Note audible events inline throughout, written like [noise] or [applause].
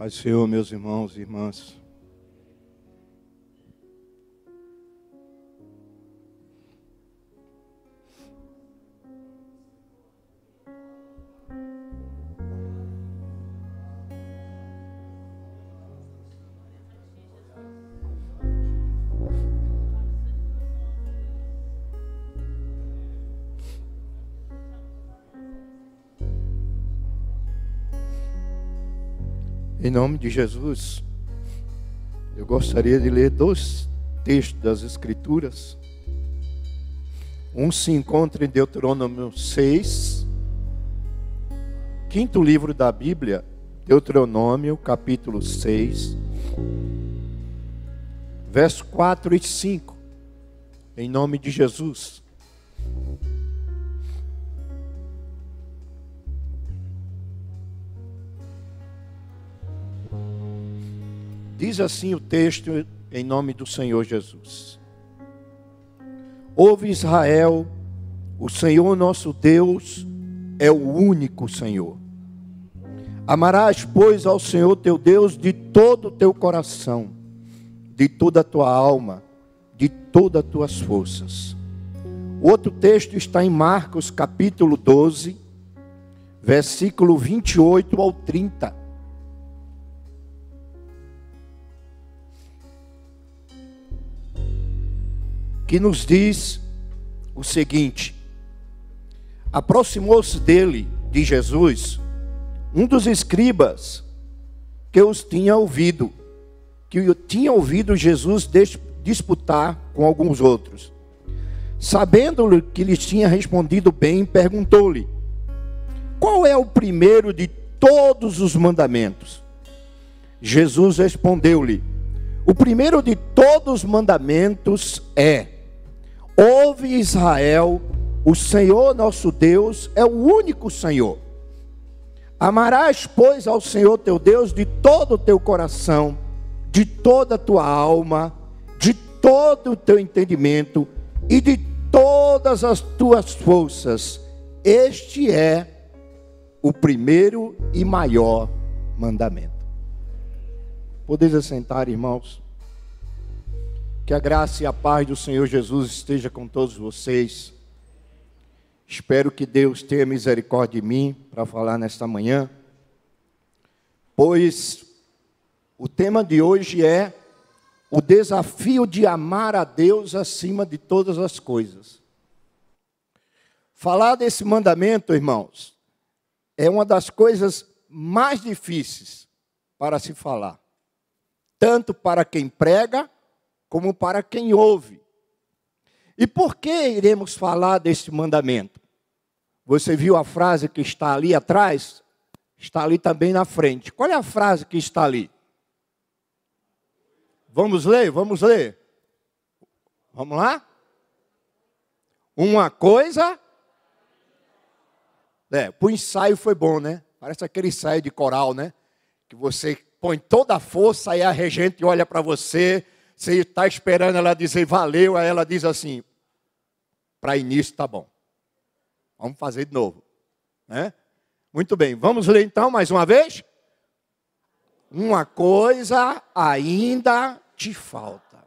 Pai Senhor, meus irmãos e irmãs. Em nome de Jesus, eu gostaria de ler dois textos das Escrituras. Um se encontra em Deuteronômio 6, quinto livro da Bíblia, Deuteronômio, capítulo 6, versos 4 e 5. Em nome de Jesus. Diz assim o texto em nome do Senhor Jesus. Ouve Israel, o Senhor nosso Deus é o único Senhor. Amarás, pois, ao Senhor teu Deus de todo o teu coração, de toda a tua alma, de todas as tuas forças. Outro texto está em Marcos, capítulo 12, versículo 28 ao 30. que nos diz o seguinte: aproximou-se dele, de Jesus, um dos escribas que os tinha ouvido, que tinha ouvido Jesus disputar com alguns outros. Sabendo-lhe que lhes tinha respondido bem, perguntou-lhe: Qual é o primeiro de todos os mandamentos? Jesus respondeu-lhe: O primeiro de todos os mandamentos é: Ouve Israel, o Senhor nosso Deus é o único Senhor. Amarás, pois, ao Senhor teu Deus de todo o teu coração, de toda a tua alma, de todo o teu entendimento e de todas as tuas forças. Este é o primeiro e maior mandamento. Podeis assentar, irmãos. Que a graça e a paz do Senhor Jesus esteja com todos vocês. Espero que Deus tenha misericórdia de mim para falar nesta manhã, pois o tema de hoje é o desafio de amar a Deus acima de todas as coisas. Falar desse mandamento, irmãos, é uma das coisas mais difíceis para se falar, tanto para quem prega como para quem ouve. E por que iremos falar desse mandamento? Você viu a frase que está ali atrás? Está ali também na frente. Qual é a frase que está ali? Vamos ler, vamos ler. Vamos lá? Uma coisa. É, o ensaio foi bom, né? Parece aquele ensaio de coral, né? Que você põe toda a força e a regente olha para você você está esperando ela dizer valeu, aí ela diz assim: para início tá bom. Vamos fazer de novo. Né? Muito bem, vamos ler então mais uma vez? Uma coisa ainda te falta.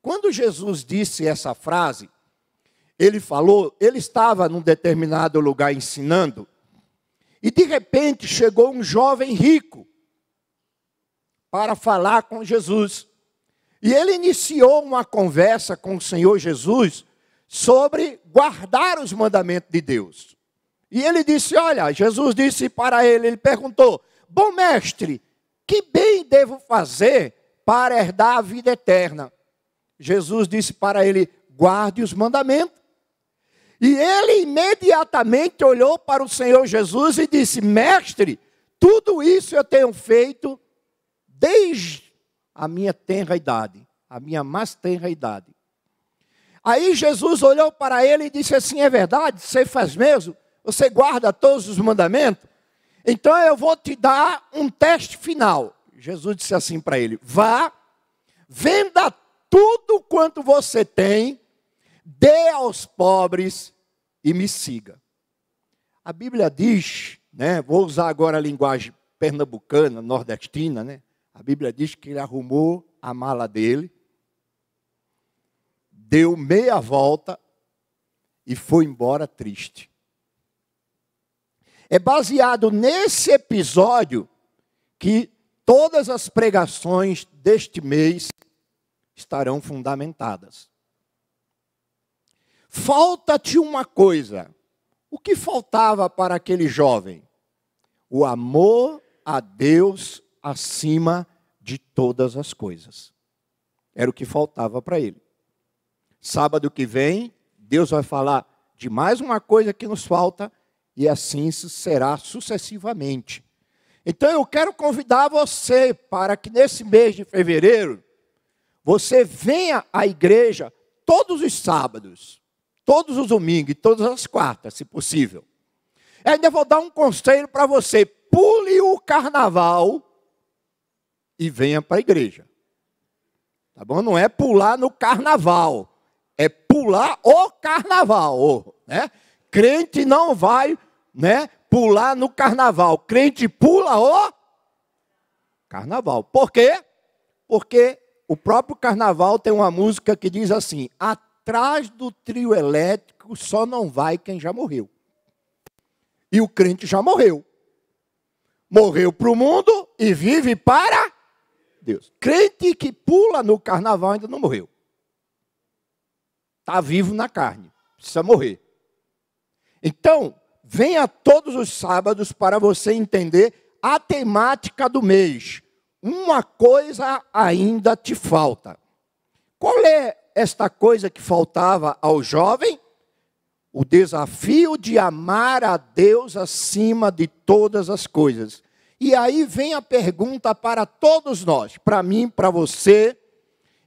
Quando Jesus disse essa frase, ele falou, ele estava num determinado lugar ensinando, e de repente chegou um jovem rico para falar com Jesus. E ele iniciou uma conversa com o Senhor Jesus sobre guardar os mandamentos de Deus. E ele disse: Olha, Jesus disse para ele, ele perguntou: Bom mestre, que bem devo fazer para herdar a vida eterna? Jesus disse para ele: Guarde os mandamentos. E ele imediatamente olhou para o Senhor Jesus e disse: Mestre, tudo isso eu tenho feito desde a minha tenra idade, a minha mais tenra idade. Aí Jesus olhou para ele e disse assim: É verdade, você faz mesmo? Você guarda todos os mandamentos? Então eu vou te dar um teste final. Jesus disse assim para ele: Vá, venda tudo quanto você tem, dê aos pobres e me siga. A Bíblia diz, né, vou usar agora a linguagem pernambucana, nordestina, né? A Bíblia diz que ele arrumou a mala dele, deu meia volta e foi embora triste. É baseado nesse episódio que todas as pregações deste mês estarão fundamentadas. Falta-te uma coisa. O que faltava para aquele jovem? O amor a Deus acima de todas as coisas. Era o que faltava para ele. Sábado que vem, Deus vai falar de mais uma coisa que nos falta, e assim será sucessivamente. Então eu quero convidar você para que nesse mês de fevereiro, você venha à igreja todos os sábados, todos os domingos e todas as quartas, se possível. Eu ainda vou dar um conselho para você: pule o carnaval e venha para a igreja. Tá bom? Não é pular no carnaval, é pular o carnaval, né? Crente não vai, né, pular no carnaval. Crente pula o carnaval. Por quê? Porque o próprio carnaval tem uma música que diz assim: atrás do trio elétrico só não vai quem já morreu. E o crente já morreu. Morreu para o mundo e vive para Deus. Crente que pula no carnaval ainda não morreu. Está vivo na carne, precisa morrer. Então, venha todos os sábados para você entender a temática do mês. Uma coisa ainda te falta. Qual é esta coisa que faltava ao jovem? O desafio de amar a Deus acima de todas as coisas. E aí vem a pergunta para todos nós, para mim, para você.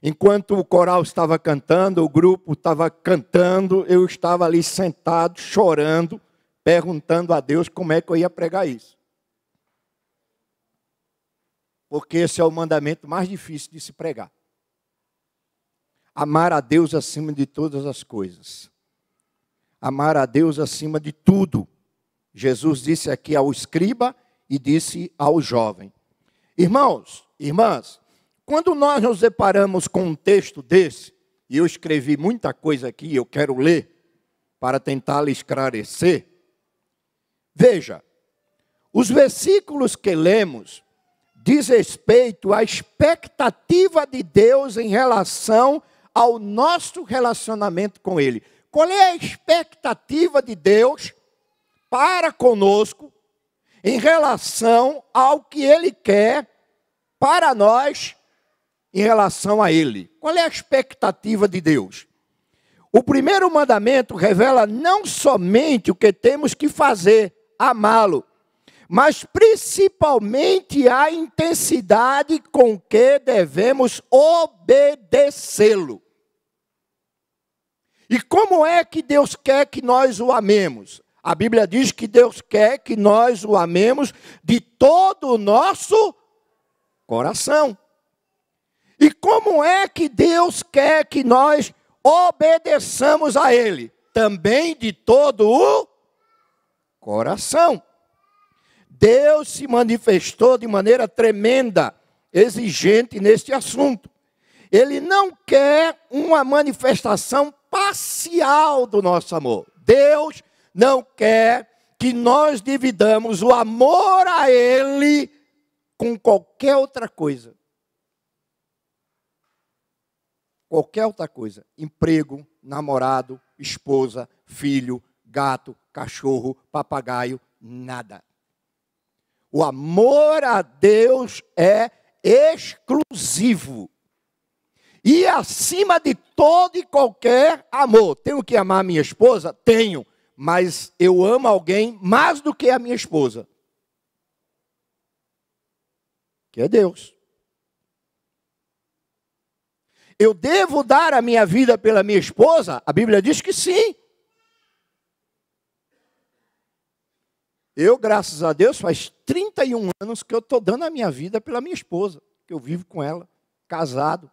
Enquanto o coral estava cantando, o grupo estava cantando, eu estava ali sentado, chorando, perguntando a Deus como é que eu ia pregar isso. Porque esse é o mandamento mais difícil de se pregar. Amar a Deus acima de todas as coisas. Amar a Deus acima de tudo. Jesus disse aqui ao escriba e disse ao jovem: Irmãos, irmãs, quando nós nos deparamos com um texto desse, e eu escrevi muita coisa aqui, eu quero ler para tentar lhe esclarecer. Veja, os versículos que lemos diz respeito à expectativa de Deus em relação ao nosso relacionamento com Ele. Qual é a expectativa de Deus para conosco em relação ao que ele quer para nós em relação a ele. Qual é a expectativa de Deus? O primeiro mandamento revela não somente o que temos que fazer, amá-lo, mas principalmente a intensidade com que devemos obedecê-lo. E como é que Deus quer que nós o amemos? A Bíblia diz que Deus quer que nós o amemos de todo o nosso coração. E como é que Deus quer que nós obedeçamos a Ele? Também de todo o coração. Deus se manifestou de maneira tremenda, exigente neste assunto. Ele não quer uma manifestação parcial do nosso amor. Deus não quer que nós dividamos o amor a Ele com qualquer outra coisa. Qualquer outra coisa. Emprego, namorado, esposa, filho, gato, cachorro, papagaio, nada. O amor a Deus é exclusivo. E acima de todo e qualquer amor. Tenho que amar minha esposa? Tenho mas eu amo alguém mais do que a minha esposa. Que é Deus. Eu devo dar a minha vida pela minha esposa? A Bíblia diz que sim. Eu, graças a Deus, faz 31 anos que eu estou dando a minha vida pela minha esposa, que eu vivo com ela, casado,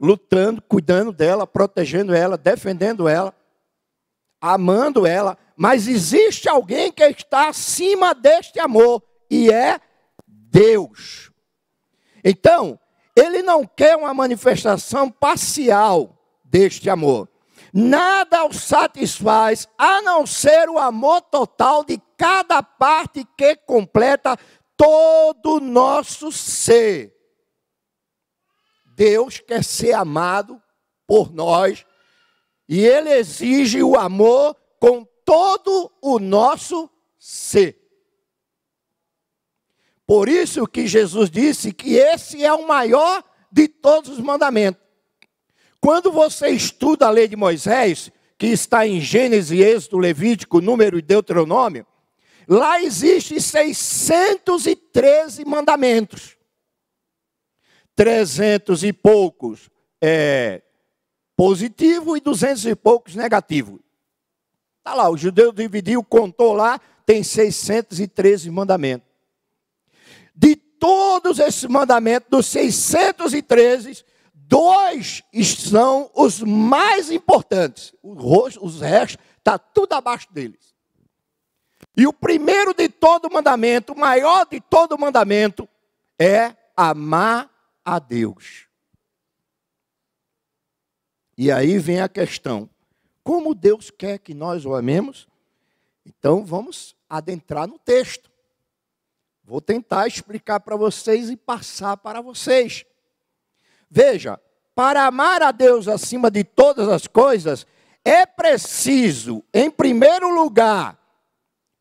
lutando, cuidando dela, protegendo ela, defendendo ela amando ela, mas existe alguém que está acima deste amor e é Deus. Então, ele não quer uma manifestação parcial deste amor. Nada o satisfaz a não ser o amor total de cada parte que completa todo o nosso ser. Deus quer ser amado por nós e ele exige o amor com todo o nosso ser. Por isso que Jesus disse que esse é o maior de todos os mandamentos. Quando você estuda a lei de Moisés, que está em Gênesis, Êxodo, Levítico, Número e Deuteronômio, lá existem 613 mandamentos. 300 e poucos é, positivo e 200 e poucos negativo. Está lá, o judeu dividiu, contou lá, tem 613 mandamentos. De todos esses mandamentos, dos 613, dois são os mais importantes. os restos, está tudo abaixo deles. E o primeiro de todo mandamento, o maior de todo mandamento, é amar a Deus. E aí vem a questão: como Deus quer que nós o amemos? Então vamos adentrar no texto. Vou tentar explicar para vocês e passar para vocês. Veja, para amar a Deus acima de todas as coisas, é preciso, em primeiro lugar,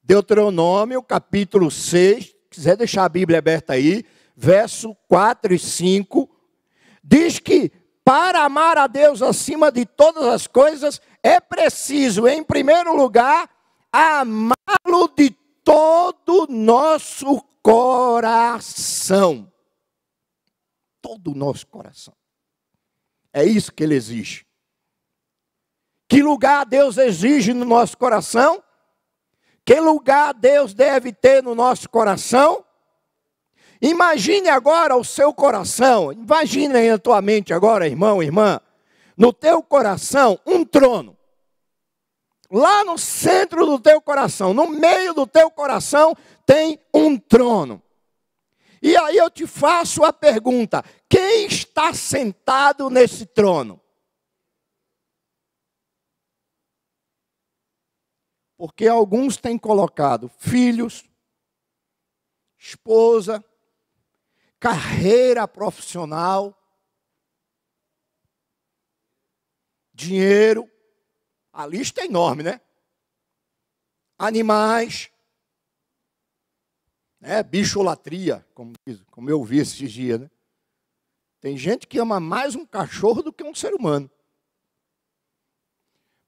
Deuteronômio capítulo 6, quiser deixar a Bíblia aberta aí, verso 4 e 5, diz que para amar a Deus acima de todas as coisas, é preciso, em primeiro lugar, amá-lo de todo o nosso coração. Todo o nosso coração. É isso que ele exige. Que lugar Deus exige no nosso coração? Que lugar Deus deve ter no nosso coração? Imagine agora o seu coração, imagine aí a tua mente agora, irmão, irmã, no teu coração um trono. Lá no centro do teu coração, no meio do teu coração, tem um trono. E aí eu te faço a pergunta: quem está sentado nesse trono? Porque alguns têm colocado filhos, esposa, carreira profissional, dinheiro, a lista é enorme, né? Animais, né? bicholatria, como, diz, como eu vi esses dias, né? Tem gente que ama mais um cachorro do que um ser humano.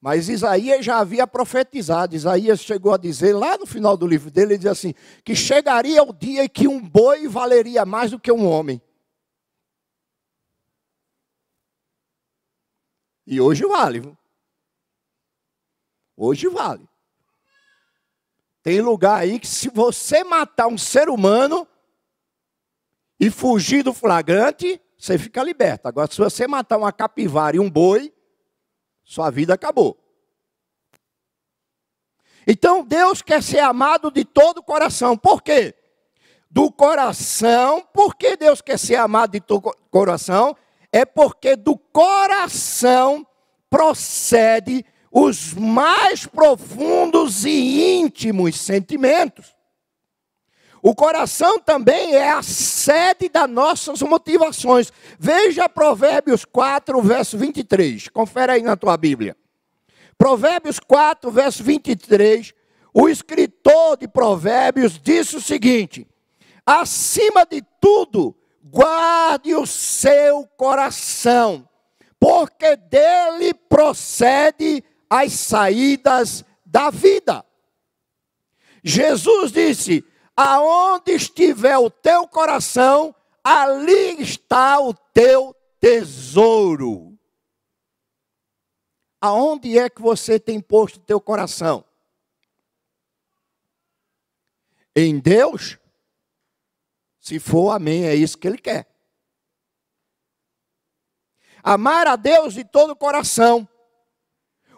Mas Isaías já havia profetizado. Isaías chegou a dizer lá no final do livro dele, ele diz assim: que chegaria o dia em que um boi valeria mais do que um homem. E hoje vale. Hoje vale. Tem lugar aí que se você matar um ser humano e fugir do flagrante, você fica liberto. Agora, se você matar uma capivara e um boi, sua vida acabou. Então Deus quer ser amado de todo o coração. Por quê? Do coração, porque Deus quer ser amado de todo o coração, é porque do coração procede os mais profundos e íntimos sentimentos. O coração também é a sede das nossas motivações. Veja Provérbios 4, verso 23. Confere aí na tua Bíblia. Provérbios 4, verso 23. O escritor de Provérbios disse o seguinte: Acima de tudo, guarde o seu coração, porque dele procede as saídas da vida. Jesus disse: Aonde estiver o teu coração, ali está o teu tesouro. Aonde é que você tem posto o teu coração? Em Deus? Se for, amém, é isso que Ele quer. Amar a Deus de todo o coração.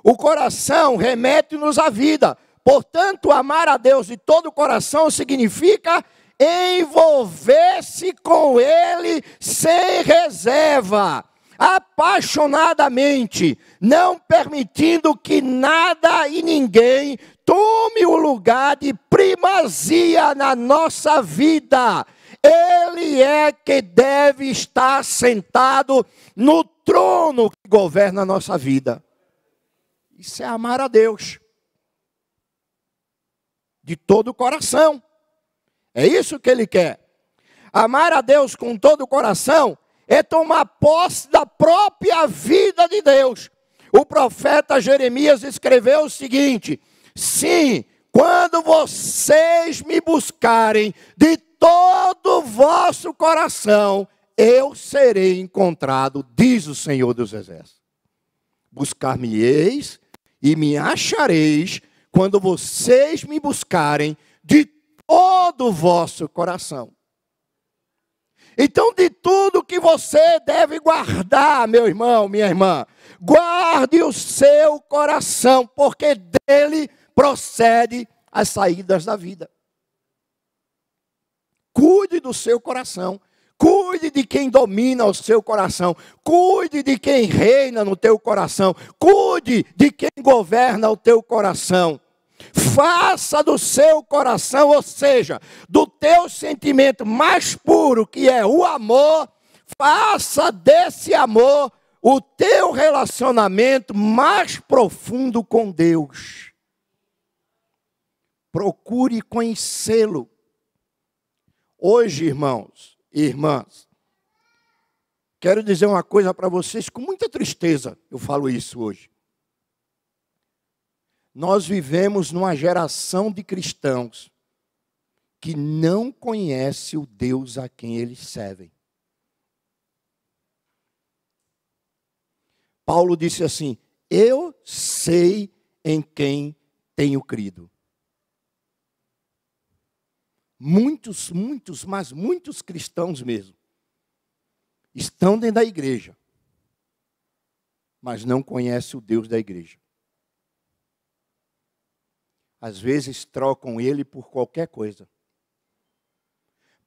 O coração remete-nos à vida. Portanto, amar a Deus de todo o coração significa envolver-se com Ele sem reserva, apaixonadamente, não permitindo que nada e ninguém tome o lugar de primazia na nossa vida. Ele é que deve estar sentado no trono que governa a nossa vida. Isso é amar a Deus de todo o coração. É isso que ele quer. Amar a Deus com todo o coração é tomar posse da própria vida de Deus. O profeta Jeremias escreveu o seguinte: Sim, quando vocês me buscarem de todo o vosso coração, eu serei encontrado, diz o Senhor dos Exércitos. Buscar-me-eis e me achareis quando vocês me buscarem de todo o vosso coração. Então, de tudo que você deve guardar, meu irmão, minha irmã, guarde o seu coração, porque dele procede as saídas da vida. Cuide do seu coração, cuide de quem domina o seu coração, cuide de quem reina no teu coração, cuide de quem governa o teu coração Faça do seu coração, ou seja, do teu sentimento mais puro, que é o amor, faça desse amor o teu relacionamento mais profundo com Deus. Procure conhecê-lo. Hoje, irmãos e irmãs, quero dizer uma coisa para vocês com muita tristeza, eu falo isso hoje. Nós vivemos numa geração de cristãos que não conhece o Deus a quem eles servem. Paulo disse assim: Eu sei em quem tenho crido. Muitos, muitos, mas muitos cristãos mesmo estão dentro da igreja, mas não conhecem o Deus da igreja às vezes trocam ele por qualquer coisa.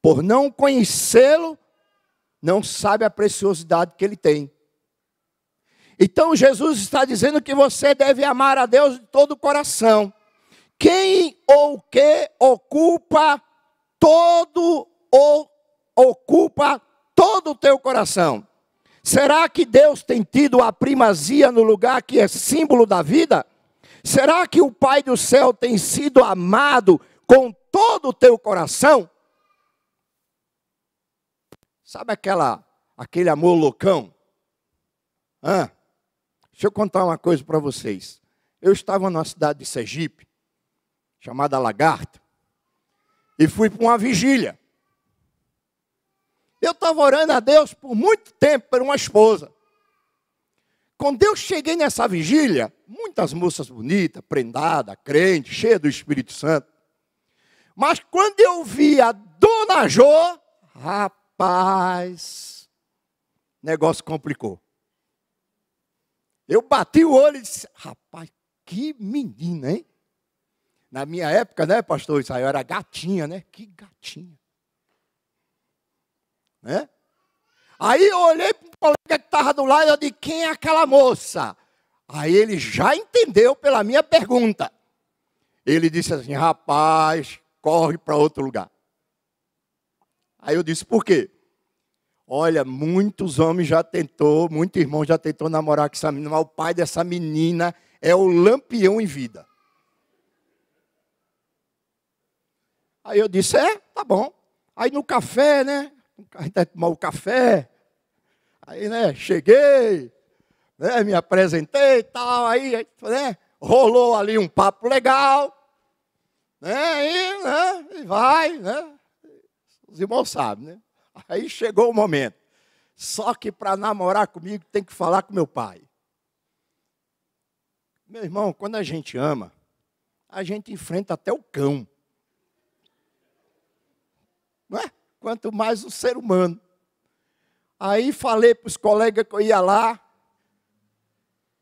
Por não conhecê-lo, não sabe a preciosidade que ele tem. Então Jesus está dizendo que você deve amar a Deus de todo o coração. Quem ou que ocupa todo ou ocupa todo o teu coração? Será que Deus tem tido a primazia no lugar que é símbolo da vida? Será que o Pai do céu tem sido amado com todo o teu coração? Sabe aquela, aquele amor loucão? Ah, deixa eu contar uma coisa para vocês. Eu estava numa cidade de Sergipe, chamada Lagarta, e fui para uma vigília. Eu estava orando a Deus por muito tempo por uma esposa. Quando eu cheguei nessa vigília, muitas moças bonitas, prendada, crente, cheia do Espírito Santo. Mas quando eu vi a dona Jô, rapaz, negócio complicou. Eu bati o olho e disse, rapaz, que menina, hein? Na minha época, né, pastor Israel, era gatinha, né? Que gatinha. Né? Aí eu olhei para o colega que estava do lado e eu disse, quem é aquela moça? Aí ele já entendeu pela minha pergunta. Ele disse assim, rapaz, corre para outro lugar. Aí eu disse, por quê? Olha, muitos homens já tentou, muitos irmãos já tentou namorar com essa menina, mas o pai dessa menina é o lampião em vida. Aí eu disse, é, tá bom. Aí no café, né? a gente vai tomar o café. Aí, né, cheguei, né, me apresentei e tal, aí, né, rolou ali um papo legal, né, aí né, e vai, né, os irmãos sabem, né. Aí chegou o momento, só que para namorar comigo tem que falar com meu pai. Meu irmão, quando a gente ama, a gente enfrenta até o cão. Não é? quanto mais o ser humano. Aí falei para os colegas que eu ia lá,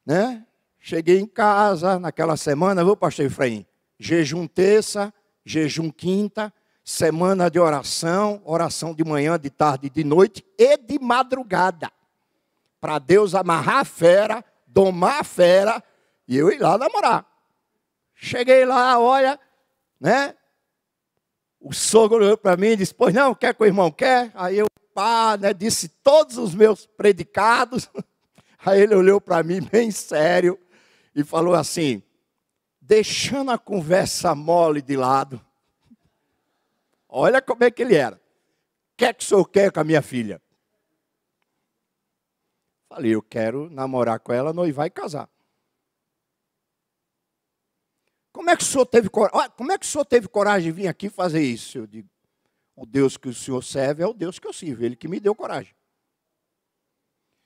né? Cheguei em casa naquela semana, viu, pastor Efraim? Jejum terça, jejum quinta, semana de oração, oração de manhã, de tarde, de noite e de madrugada. Para Deus amarrar a fera, domar a fera e eu ir lá namorar. Cheguei lá, olha, né? O sogro olhou para mim e disse: Pois não, quer que o irmão quer? Aí eu, pá, né, disse todos os meus predicados. [laughs] Aí ele olhou para mim bem sério e falou assim: Deixando a conversa mole de lado. Olha como é que ele era. Quer que o senhor quer com a minha filha? Falei, eu quero namorar com ela, noivar e casar. Como é que o senhor teve coragem? Como é que o senhor teve coragem de vir aqui fazer isso? Eu digo, o Deus que o senhor serve é o Deus que eu sirvo, ele que me deu coragem.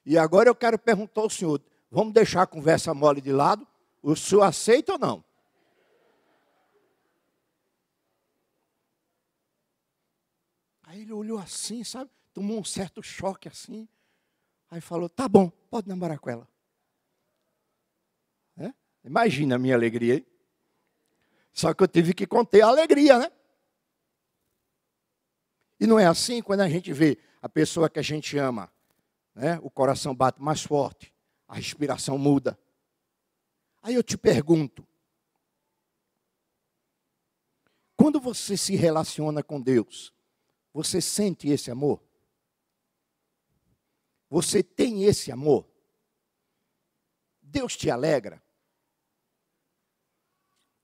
E agora eu quero perguntar ao senhor, vamos deixar a conversa mole de lado? O senhor aceita ou não? Aí ele olhou assim, sabe? Tomou um certo choque assim. Aí falou: tá bom, pode namorar com ela. É? Imagina a minha alegria, hein? Só que eu tive que conter a alegria, né? E não é assim quando a gente vê a pessoa que a gente ama, né? O coração bate mais forte, a respiração muda. Aí eu te pergunto: quando você se relaciona com Deus, você sente esse amor? Você tem esse amor? Deus te alegra?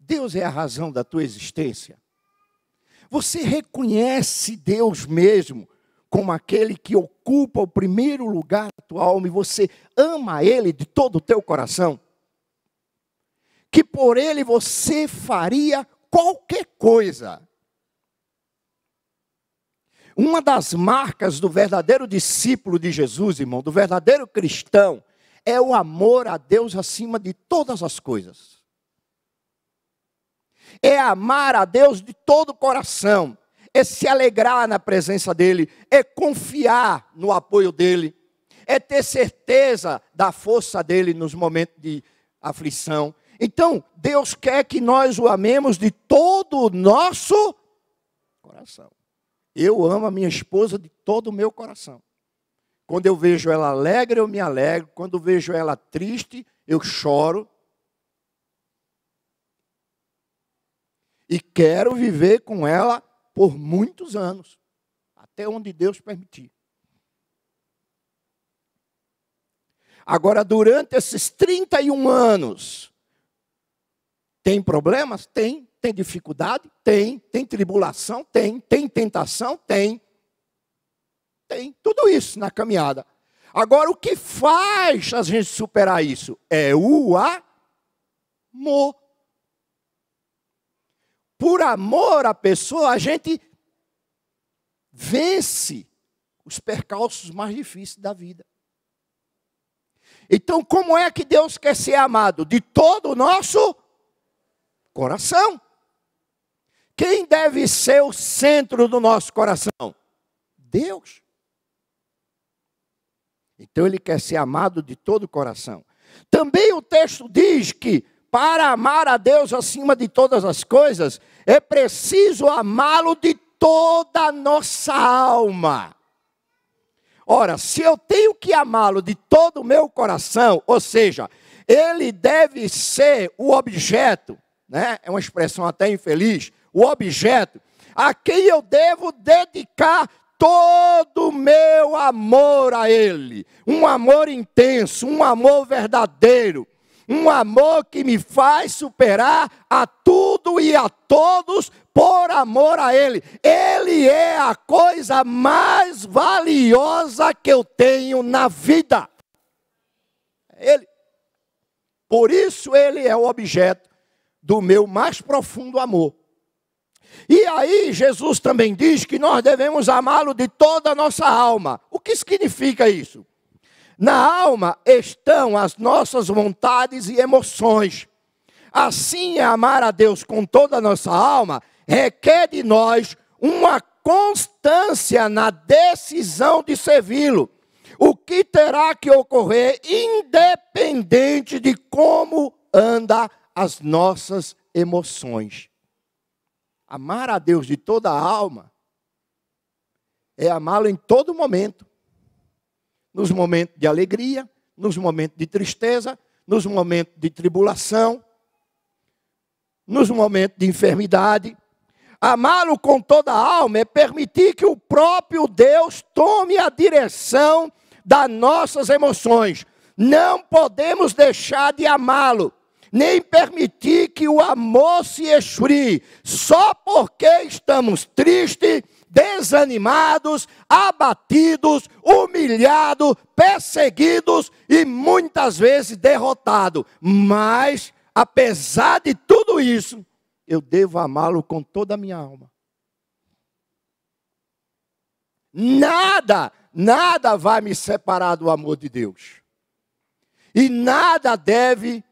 Deus é a razão da tua existência? Você reconhece Deus mesmo como aquele que ocupa o primeiro lugar da tua alma e você ama Ele de todo o teu coração? Que por Ele você faria qualquer coisa. Uma das marcas do verdadeiro discípulo de Jesus, irmão, do verdadeiro cristão, é o amor a Deus acima de todas as coisas é amar a Deus de todo o coração, é se alegrar na presença dEle, é confiar no apoio dEle, é ter certeza da força dEle nos momentos de aflição. Então, Deus quer que nós o amemos de todo o nosso coração. Eu amo a minha esposa de todo o meu coração. Quando eu vejo ela alegre, eu me alegro. Quando vejo ela triste, eu choro. e quero viver com ela por muitos anos, até onde Deus permitir. Agora, durante esses 31 anos, tem problemas? Tem. Tem dificuldade? Tem. Tem tribulação? Tem. Tem tentação? Tem. Tem. Tudo isso na caminhada. Agora, o que faz a gente superar isso? É o amor por amor à pessoa, a gente vence os percalços mais difíceis da vida. Então, como é que Deus quer ser amado? De todo o nosso coração. Quem deve ser o centro do nosso coração? Deus. Então, ele quer ser amado de todo o coração. Também o texto diz que para amar a Deus acima de todas as coisas, é preciso amá-lo de toda a nossa alma. Ora, se eu tenho que amá-lo de todo o meu coração, ou seja, ele deve ser o objeto, né? é uma expressão até infeliz, o objeto a quem eu devo dedicar todo o meu amor a ele. Um amor intenso, um amor verdadeiro um amor que me faz superar a tudo e a todos por amor a Ele. Ele é a coisa mais valiosa que eu tenho na vida. Ele. Por isso Ele é o objeto do meu mais profundo amor. E aí, Jesus também diz que nós devemos amá-lo de toda a nossa alma. O que significa isso? Na alma estão as nossas vontades e emoções. Assim, é amar a Deus com toda a nossa alma requer de nós uma constância na decisão de servi-lo, o que terá que ocorrer independente de como anda as nossas emoções. Amar a Deus de toda a alma é amá-lo em todo momento nos momentos de alegria, nos momentos de tristeza, nos momentos de tribulação, nos momentos de enfermidade. Amá-lo com toda a alma é permitir que o próprio Deus tome a direção das nossas emoções. Não podemos deixar de amá-lo, nem permitir que o amor se esfrie só porque estamos tristes desanimados, abatidos, humilhados, perseguidos e muitas vezes derrotados. Mas, apesar de tudo isso, eu devo amá-lo com toda a minha alma. Nada, nada vai me separar do amor de Deus. E nada deve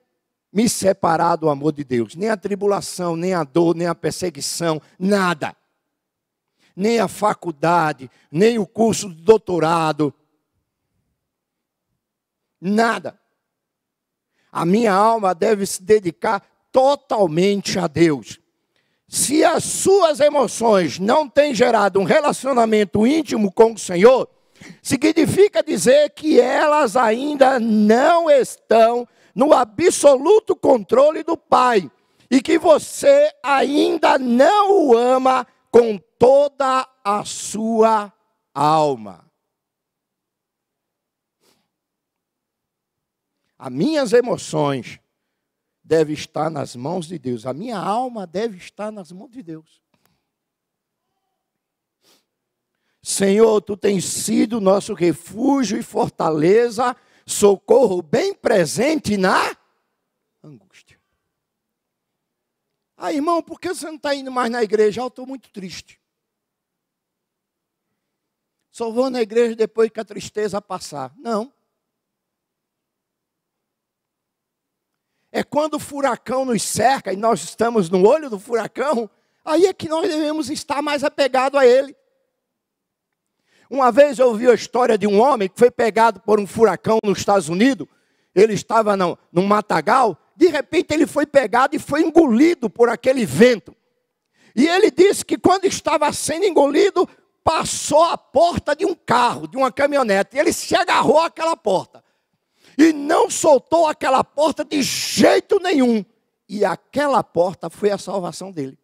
me separar do amor de Deus. Nem a tribulação, nem a dor, nem a perseguição, nada nem a faculdade, nem o curso de doutorado. Nada. A minha alma deve se dedicar totalmente a Deus. Se as suas emoções não têm gerado um relacionamento íntimo com o Senhor, significa dizer que elas ainda não estão no absoluto controle do Pai e que você ainda não o ama com toda a sua alma. As minhas emoções devem estar nas mãos de Deus, a minha alma deve estar nas mãos de Deus. Senhor, tu tens sido nosso refúgio e fortaleza, socorro bem presente na Ah, irmão, por que você não está indo mais na igreja? Ah, eu estou muito triste. Só vou na igreja depois que a tristeza passar. Não. É quando o furacão nos cerca e nós estamos no olho do furacão, aí é que nós devemos estar mais apegados a ele. Uma vez eu ouvi a história de um homem que foi pegado por um furacão nos Estados Unidos. Ele estava no, no matagal de repente ele foi pegado e foi engolido por aquele vento. E ele disse que quando estava sendo engolido, passou a porta de um carro, de uma caminhonete, e ele se agarrou àquela porta. E não soltou aquela porta de jeito nenhum. E aquela porta foi a salvação dele.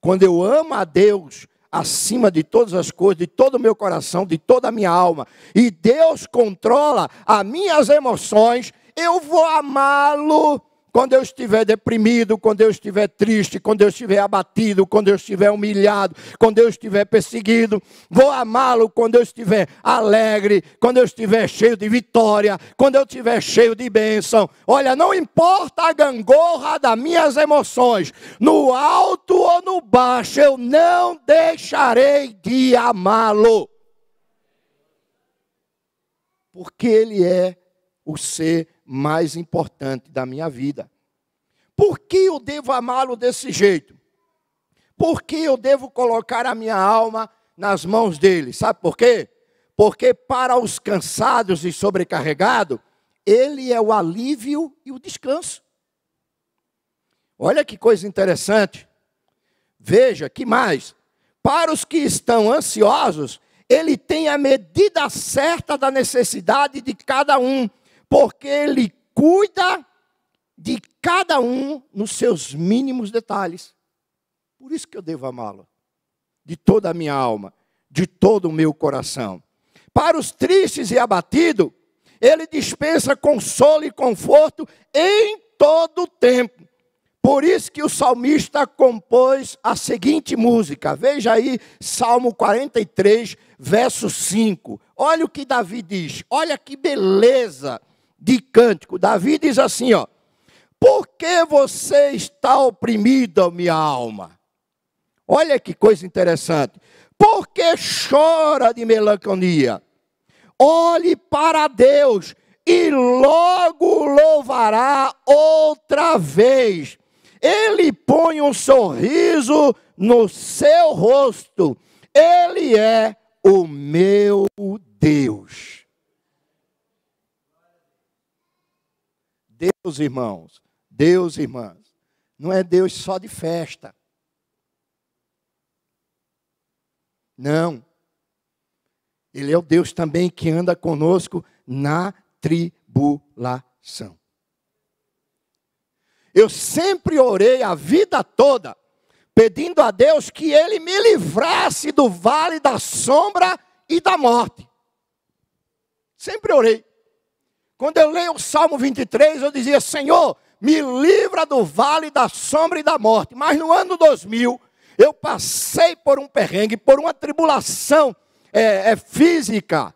Quando eu amo a Deus, acima de todas as coisas, de todo o meu coração, de toda a minha alma, e Deus controla as minhas emoções, eu vou amá-lo quando eu estiver deprimido, quando eu estiver triste, quando eu estiver abatido, quando eu estiver humilhado, quando eu estiver perseguido, vou amá-lo quando eu estiver alegre, quando eu estiver cheio de vitória, quando eu estiver cheio de bênção. Olha, não importa a gangorra das minhas emoções, no alto ou no baixo, eu não deixarei de amá-lo. Porque ele é o ser mais importante da minha vida. Por que eu devo amá-lo desse jeito? Por que eu devo colocar a minha alma nas mãos dele? Sabe por quê? Porque para os cansados e sobrecarregados, ele é o alívio e o descanso. Olha que coisa interessante. Veja que mais. Para os que estão ansiosos, ele tem a medida certa da necessidade de cada um porque Ele cuida de cada um nos seus mínimos detalhes. Por isso que eu devo amá-lo, de toda a minha alma, de todo o meu coração. Para os tristes e abatidos, Ele dispensa consolo e conforto em todo o tempo. Por isso que o salmista compôs a seguinte música. Veja aí, Salmo 43, verso 5. Olha o que Davi diz. Olha que beleza de cântico. Davi diz assim, ó: Por que você está oprimida, minha alma? Olha que coisa interessante. Por que chora de melancolia? Olhe para Deus e logo louvará outra vez. Ele põe um sorriso no seu rosto. Ele é o meu Deus. meus irmãos, Deus, irmãs, não é Deus só de festa. Não. Ele é o Deus também que anda conosco na tribulação. Eu sempre orei a vida toda, pedindo a Deus que Ele me livrasse do vale da sombra e da morte. Sempre orei. Quando eu leio o Salmo 23, eu dizia: Senhor, me livra do vale da sombra e da morte. Mas no ano 2000, eu passei por um perrengue, por uma tribulação é, é, física,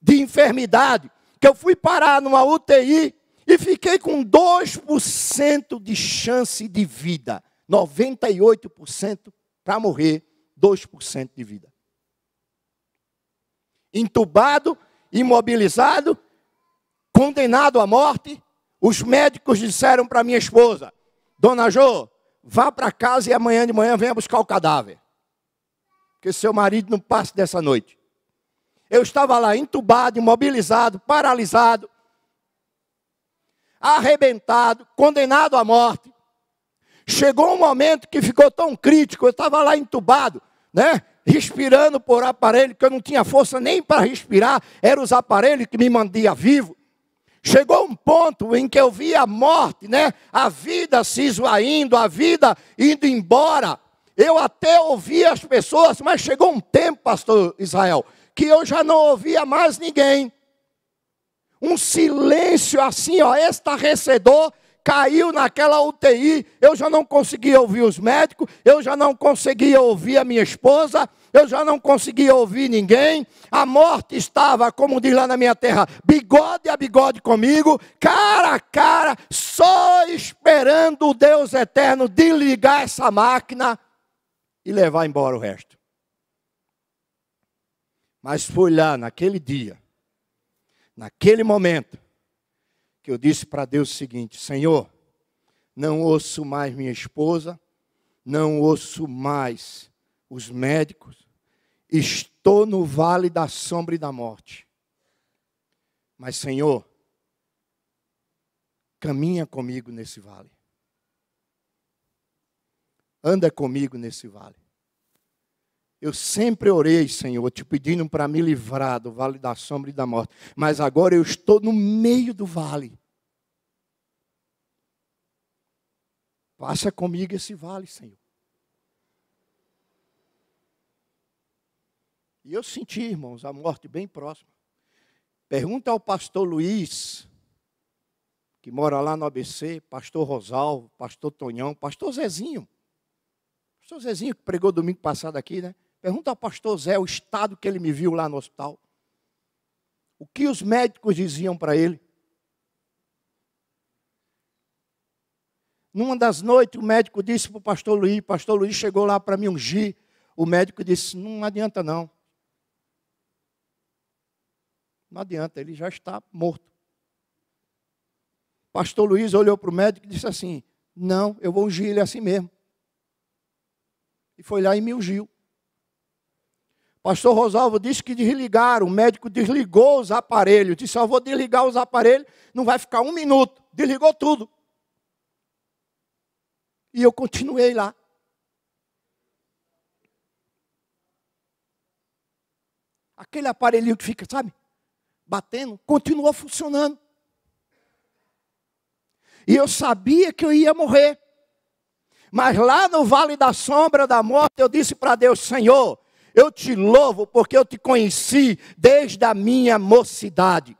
de enfermidade, que eu fui parar numa UTI e fiquei com 2% de chance de vida. 98% para morrer, 2% de vida. Entubado, imobilizado, condenado à morte, os médicos disseram para minha esposa: Dona Jo, vá para casa e amanhã de manhã venha buscar o cadáver. Porque seu marido não passe dessa noite. Eu estava lá entubado, imobilizado, paralisado, arrebentado, condenado à morte. Chegou um momento que ficou tão crítico, eu estava lá entubado, né? Respirando por aparelho, que eu não tinha força nem para respirar, eram os aparelhos que me mandia vivo. Chegou um ponto em que eu vi a morte, né? A vida se esvaindo, a vida indo embora. Eu até ouvi as pessoas, mas chegou um tempo, pastor Israel, que eu já não ouvia mais ninguém. Um silêncio assim, ó, estarrecedor, caiu naquela UTI. Eu já não conseguia ouvir os médicos, eu já não conseguia ouvir a minha esposa, eu já não conseguia ouvir ninguém, a morte estava, como diz lá na minha terra, bigode a bigode comigo, cara a cara, só esperando o Deus eterno desligar essa máquina e levar embora o resto. Mas foi lá naquele dia, naquele momento, que eu disse para Deus o seguinte: Senhor, não ouço mais minha esposa, não ouço mais os médicos, Estou no vale da sombra e da morte. Mas, Senhor, caminha comigo nesse vale. Anda comigo nesse vale. Eu sempre orei, Senhor, te pedindo para me livrar do vale da sombra e da morte. Mas agora eu estou no meio do vale. Passa comigo esse vale, Senhor. E eu senti, irmãos, a morte bem próxima. Pergunta ao pastor Luiz, que mora lá no ABC, pastor Rosalvo, pastor Tonhão, pastor Zezinho. Pastor Zezinho, que pregou domingo passado aqui, né? Pergunta ao pastor Zé o estado que ele me viu lá no hospital. O que os médicos diziam para ele? Numa das noites, o médico disse para o pastor Luiz, pastor Luiz chegou lá para me ungir. O médico disse: Não adianta não. Não adianta, ele já está morto. Pastor Luiz olhou para o médico e disse assim: Não, eu vou ungir ele assim mesmo. E foi lá e me ungiu. Pastor Rosalvo disse que desligaram, o médico desligou os aparelhos. Disse: Só vou desligar os aparelhos, não vai ficar um minuto. Desligou tudo. E eu continuei lá. Aquele aparelhinho que fica, sabe? batendo, continuou funcionando. E eu sabia que eu ia morrer. Mas lá no vale da sombra da morte, eu disse para Deus: Senhor, eu te louvo porque eu te conheci desde a minha mocidade.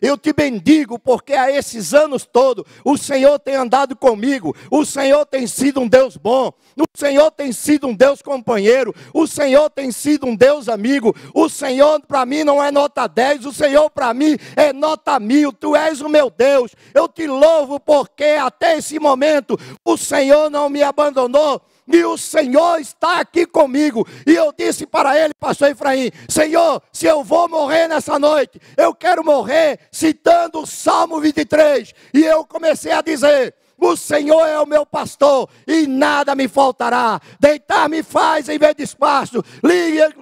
Eu te bendigo porque há esses anos todos o Senhor tem andado comigo, o Senhor tem sido um Deus bom, o Senhor tem sido um Deus companheiro, o Senhor tem sido um Deus amigo, o Senhor para mim não é nota 10, o Senhor para mim é nota mil, tu és o meu Deus, eu te louvo porque até esse momento o Senhor não me abandonou e o Senhor está aqui comigo. E eu disse para ele, pastor Efraim: Senhor, se eu vou morrer nessa noite, eu quero morrer citando o Salmo 23. E eu comecei a dizer: o Senhor é o meu pastor e nada me faltará. Deitar-me faz em de espaço,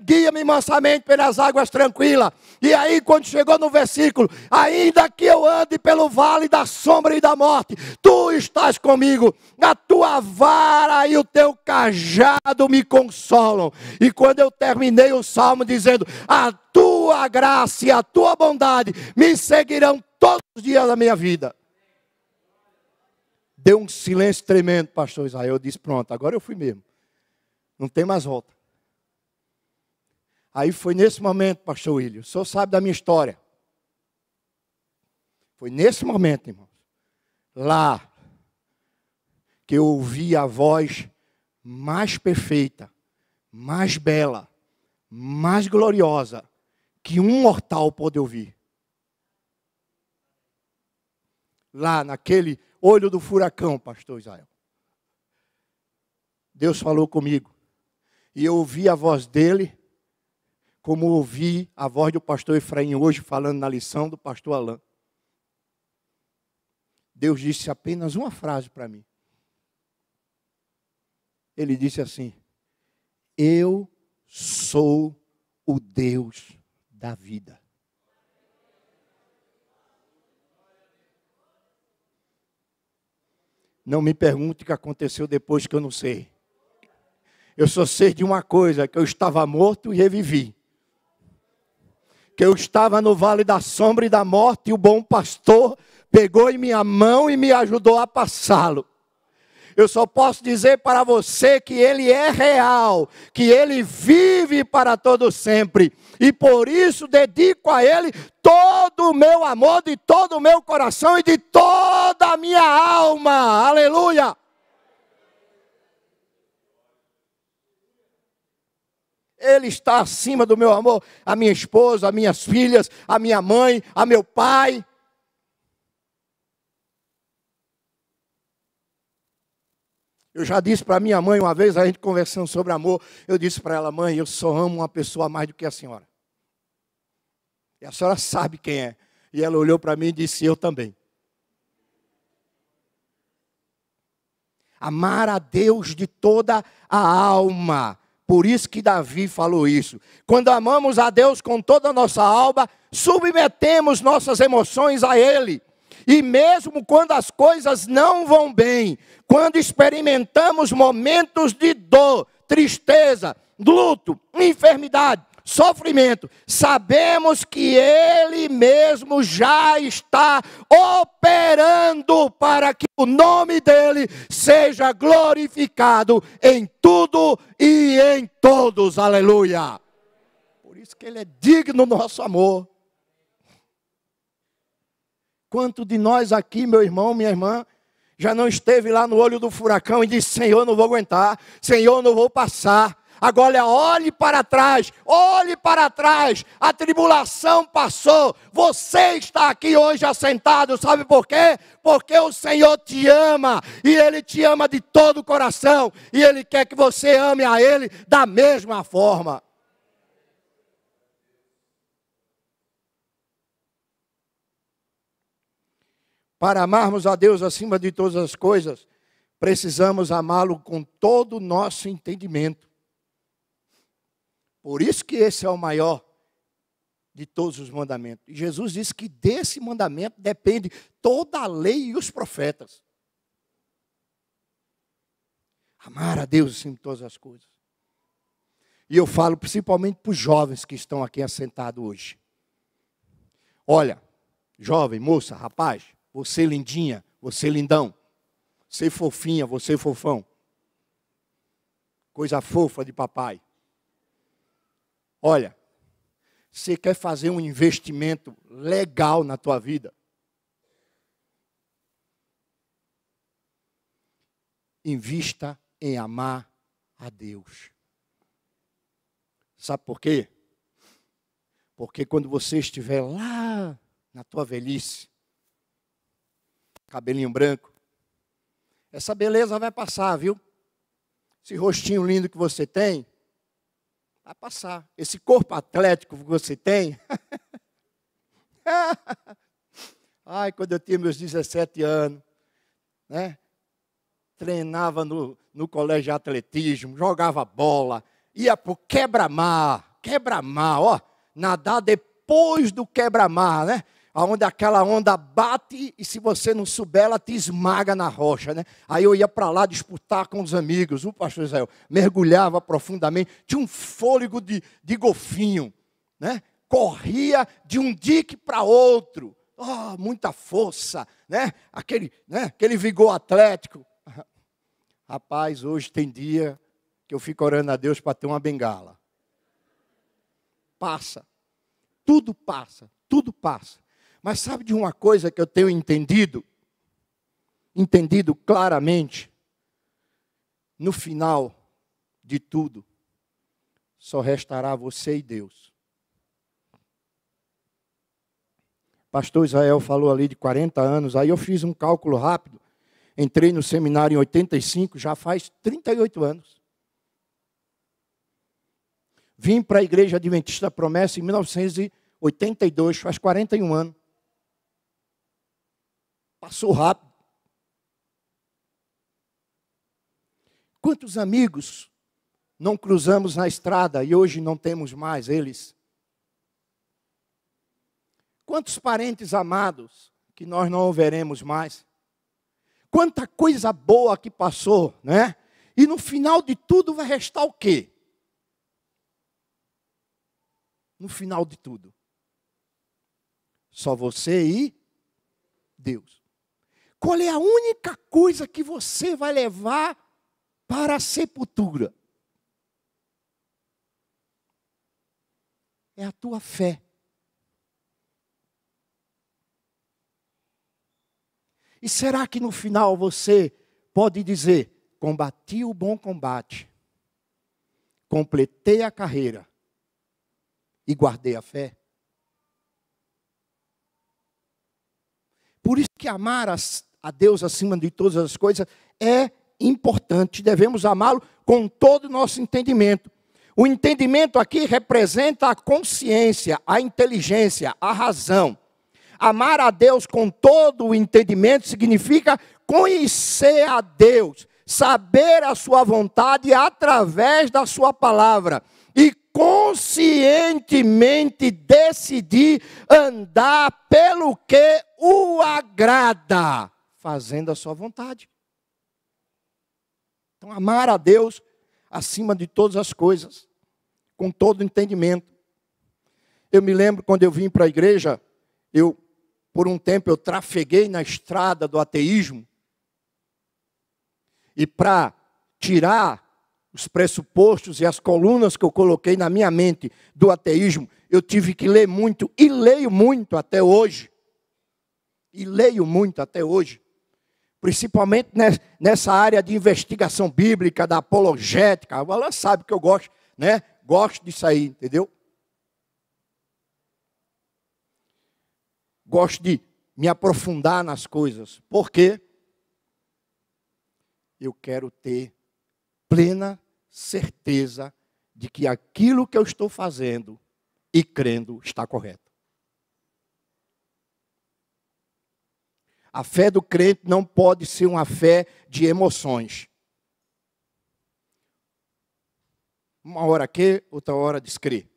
guia-me mansamente pelas águas tranquilas. E aí, quando chegou no versículo, ainda que eu ande pelo vale da sombra e da morte, tu estás comigo, a tua vara e o teu cajado me consolam. E quando eu terminei o salmo dizendo: A tua graça e a tua bondade me seguirão todos os dias da minha vida. Deu um silêncio tremendo, pastor Israel. Eu disse: pronto, agora eu fui mesmo. Não tem mais volta. Aí foi nesse momento, pastor William. O senhor sabe da minha história. Foi nesse momento, irmãos, lá, que eu ouvi a voz mais perfeita, mais bela, mais gloriosa que um mortal pode ouvir. Lá naquele olho do furacão, pastor Israel. Deus falou comigo. E eu ouvi a voz dele, como ouvi a voz do pastor Efraim hoje falando na lição do pastor Alain. Deus disse apenas uma frase para mim. Ele disse assim: Eu sou o Deus da vida. Não me pergunte o que aconteceu depois que eu não sei. Eu só sei de uma coisa, que eu estava morto e revivi. Que eu estava no vale da sombra e da morte e o bom pastor pegou em minha mão e me ajudou a passá-lo. Eu só posso dizer para você que Ele é real, que Ele vive para todo sempre. E por isso dedico a Ele todo o meu amor, de todo o meu coração e de toda a minha alma. Aleluia! Ele está acima do meu amor, a minha esposa, as minhas filhas, a minha mãe, a meu pai. Eu já disse para minha mãe uma vez, a gente conversando sobre amor, eu disse para ela, mãe, eu só amo uma pessoa mais do que a senhora. E a senhora sabe quem é. E ela olhou para mim e disse, eu também. Amar a Deus de toda a alma. Por isso que Davi falou isso. Quando amamos a Deus com toda a nossa alma, submetemos nossas emoções a Ele. E mesmo quando as coisas não vão bem, quando experimentamos momentos de dor, tristeza, luto, enfermidade, sofrimento, sabemos que Ele mesmo já está operando para que o nome dEle seja glorificado em tudo e em todos. Aleluia! Por isso que Ele é digno do nosso amor quanto de nós aqui, meu irmão, minha irmã, já não esteve lá no olho do furacão e disse: Senhor, não vou aguentar, Senhor, não vou passar. Agora olhe para trás, olhe para trás, a tribulação passou, você está aqui hoje assentado, sabe por quê? Porque o Senhor te ama, e Ele te ama de todo o coração, e Ele quer que você ame a Ele da mesma forma. Para amarmos a Deus acima de todas as coisas, precisamos amá-lo com todo o nosso entendimento. Por isso que esse é o maior de todos os mandamentos. E Jesus disse que desse mandamento depende toda a lei e os profetas. Amar a Deus acima de todas as coisas. E eu falo principalmente para os jovens que estão aqui assentados hoje. Olha, jovem, moça, rapaz, você lindinha, você lindão, você fofinha, você fofão. Coisa fofa de papai. Olha, você quer fazer um investimento legal na tua vida? Invista em amar a Deus. Sabe por quê? Porque quando você estiver lá na tua velhice, cabelinho branco. Essa beleza vai passar, viu? Esse rostinho lindo que você tem, vai passar. Esse corpo atlético que você tem. [laughs] Ai, quando eu tinha meus 17 anos, né? Treinava no, no colégio de atletismo, jogava bola, ia pro quebra-mar, quebra-mar, ó, nadar depois do quebra-mar, né? aonde aquela onda bate e se você não souber, ela te esmaga na rocha, né? Aí eu ia para lá disputar com os amigos, o pastor Israel mergulhava profundamente, tinha um fôlego de, de golfinho, né? Corria de um dique para outro, oh, muita força, né? Aquele, né? Aquele vigor atlético. [laughs] Rapaz, hoje tem dia que eu fico orando a Deus para ter uma bengala. Passa, tudo passa, tudo passa. Mas sabe de uma coisa que eu tenho entendido? Entendido claramente. No final de tudo, só restará você e Deus. Pastor Israel falou ali de 40 anos, aí eu fiz um cálculo rápido. Entrei no seminário em 85, já faz 38 anos. Vim para a Igreja Adventista Promessa em 1982, faz 41 anos. Passou rápido. Quantos amigos não cruzamos na estrada e hoje não temos mais eles? Quantos parentes amados que nós não veremos mais? Quanta coisa boa que passou, né? E no final de tudo vai restar o quê? No final de tudo. Só você e Deus. Qual é a única coisa que você vai levar para a sepultura? É a tua fé. E será que no final você pode dizer: combati o bom combate, completei a carreira e guardei a fé? Por isso que amar a Deus acima de todas as coisas é importante. Devemos amá-lo com todo o nosso entendimento. O entendimento aqui representa a consciência, a inteligência, a razão. Amar a Deus com todo o entendimento significa conhecer a Deus, saber a sua vontade através da sua palavra conscientemente decidir andar pelo que o agrada, fazendo a sua vontade. Então, amar a Deus acima de todas as coisas, com todo entendimento. Eu me lembro quando eu vim para a igreja, eu por um tempo eu trafeguei na estrada do ateísmo. E para tirar os pressupostos e as colunas que eu coloquei na minha mente do ateísmo, eu tive que ler muito e leio muito até hoje. E leio muito até hoje. Principalmente nessa área de investigação bíblica, da apologética. Ela sabe que eu gosto, né? Gosto disso aí, entendeu? Gosto de me aprofundar nas coisas. Por quê? Eu quero ter plena certeza de que aquilo que eu estou fazendo e crendo está correto. A fé do crente não pode ser uma fé de emoções. Uma hora que, outra hora descrê.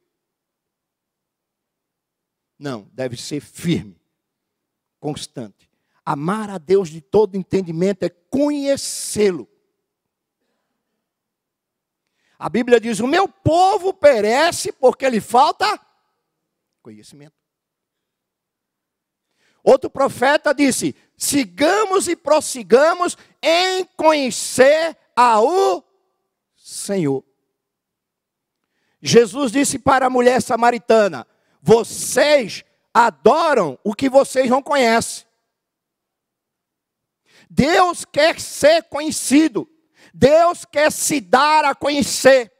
Não, deve ser firme, constante. Amar a Deus de todo entendimento é conhecê-lo. A Bíblia diz: O meu povo perece porque lhe falta conhecimento. Outro profeta disse: Sigamos e prossigamos em conhecer ao Senhor. Jesus disse para a mulher samaritana: Vocês adoram o que vocês não conhecem. Deus quer ser conhecido. Deus quer se dar a conhecer.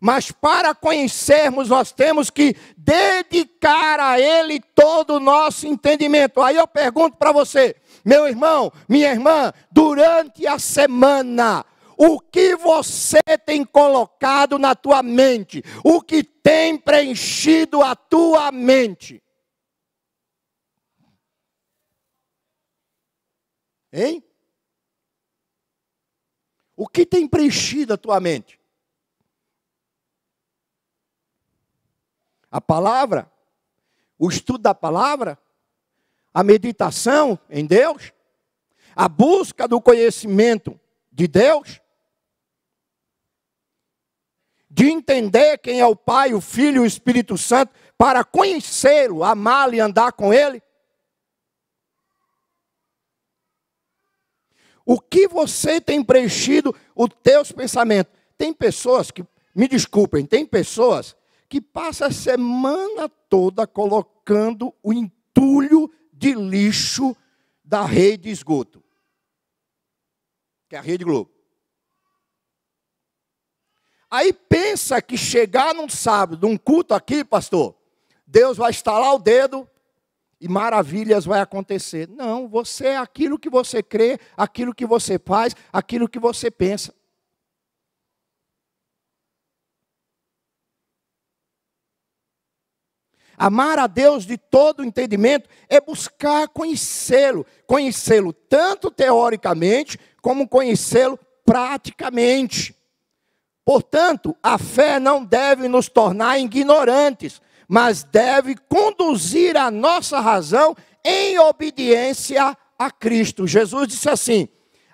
Mas para conhecermos, nós temos que dedicar a Ele todo o nosso entendimento. Aí eu pergunto para você, meu irmão, minha irmã, durante a semana, o que você tem colocado na tua mente? O que tem preenchido a tua mente? Hein? O que tem preenchido a tua mente? A palavra? O estudo da palavra? A meditação em Deus? A busca do conhecimento de Deus? de entender quem é o Pai, o Filho e o Espírito Santo, para conhecê-lo, amá-lo e andar com ele? O que você tem preenchido os teus pensamentos? Tem pessoas que, me desculpem, tem pessoas que passam a semana toda colocando o entulho de lixo da rede de esgoto, que é a Rede Globo. Aí pensa que chegar num sábado, num culto aqui, pastor, Deus vai estalar o dedo e maravilhas vai acontecer. Não, você é aquilo que você crê, aquilo que você faz, aquilo que você pensa. Amar a Deus de todo entendimento é buscar conhecê-lo, conhecê-lo tanto teoricamente como conhecê-lo praticamente. Portanto, a fé não deve nos tornar ignorantes, mas deve conduzir a nossa razão em obediência a Cristo. Jesus disse assim: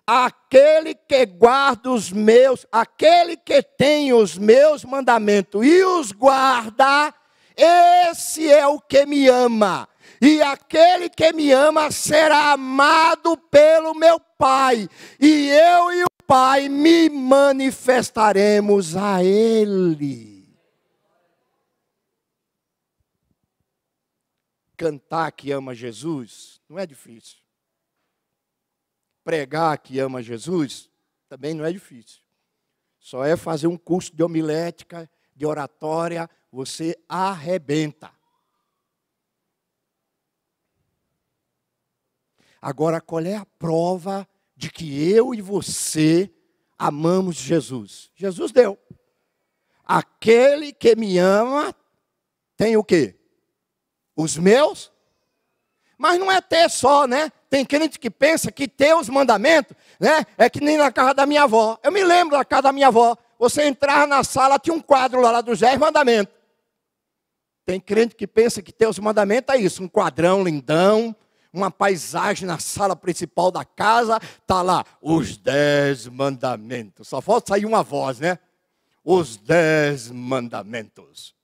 aquele que guarda os meus, aquele que tem os meus mandamentos e os guarda, esse é o que me ama. E aquele que me ama será amado pelo meu Pai, e eu e o Pai me manifestaremos a Ele. cantar que ama Jesus não é difícil. Pregar que ama Jesus também não é difícil. Só é fazer um curso de homilética, de oratória, você arrebenta. Agora, qual é a prova de que eu e você amamos Jesus? Jesus deu. Aquele que me ama tem o quê? Os meus? Mas não é ter só, né? Tem crente que pensa que ter os mandamentos, né? É que nem na casa da minha avó. Eu me lembro da casa da minha avó. Você entrava na sala, tinha um quadro lá, lá dos dez mandamentos. Tem crente que pensa que ter os mandamentos é isso, um quadrão lindão, uma paisagem na sala principal da casa, tá lá, os dez mandamentos. Só falta sair uma voz, né? Os dez mandamentos.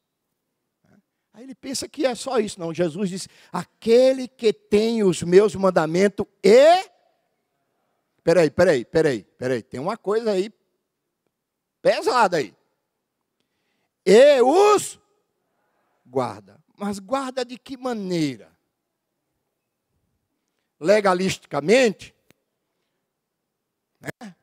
Aí ele pensa que é só isso. Não, Jesus diz: aquele que tem os meus mandamentos e. Peraí, peraí, peraí, peraí. Tem uma coisa aí pesada aí. E os guarda. Mas guarda de que maneira? Legalisticamente? Né?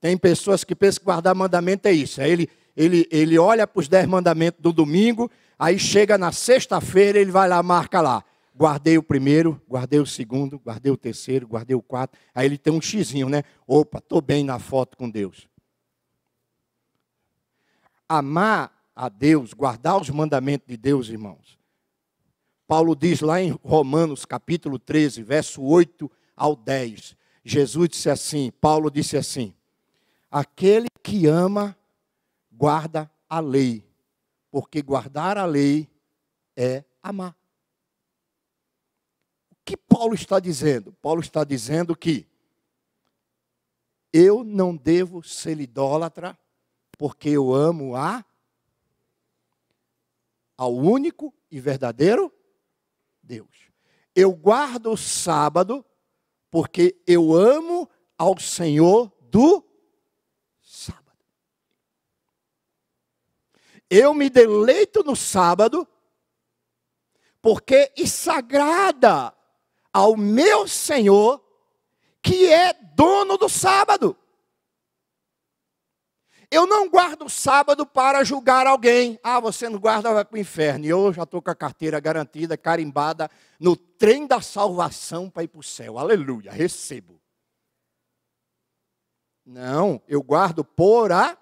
Tem pessoas que pensam que guardar mandamento é isso. Aí é ele, ele, ele olha para os dez mandamentos do domingo, Aí chega na sexta-feira, ele vai lá, marca lá. Guardei o primeiro, guardei o segundo, guardei o terceiro, guardei o quarto. Aí ele tem um xizinho, né? Opa, estou bem na foto com Deus. Amar a Deus, guardar os mandamentos de Deus, irmãos. Paulo diz lá em Romanos, capítulo 13, verso 8 ao 10. Jesus disse assim, Paulo disse assim: Aquele que ama, guarda a lei porque guardar a lei é amar. O que Paulo está dizendo? Paulo está dizendo que eu não devo ser idólatra, porque eu amo a ao único e verdadeiro Deus. Eu guardo o sábado porque eu amo ao Senhor do Eu me deleito no sábado, porque é sagrada ao meu Senhor, que é dono do sábado. Eu não guardo o sábado para julgar alguém. Ah, você não guarda, vai para o inferno. E eu já estou com a carteira garantida, carimbada, no trem da salvação para ir para o céu. Aleluia, recebo. Não, eu guardo por a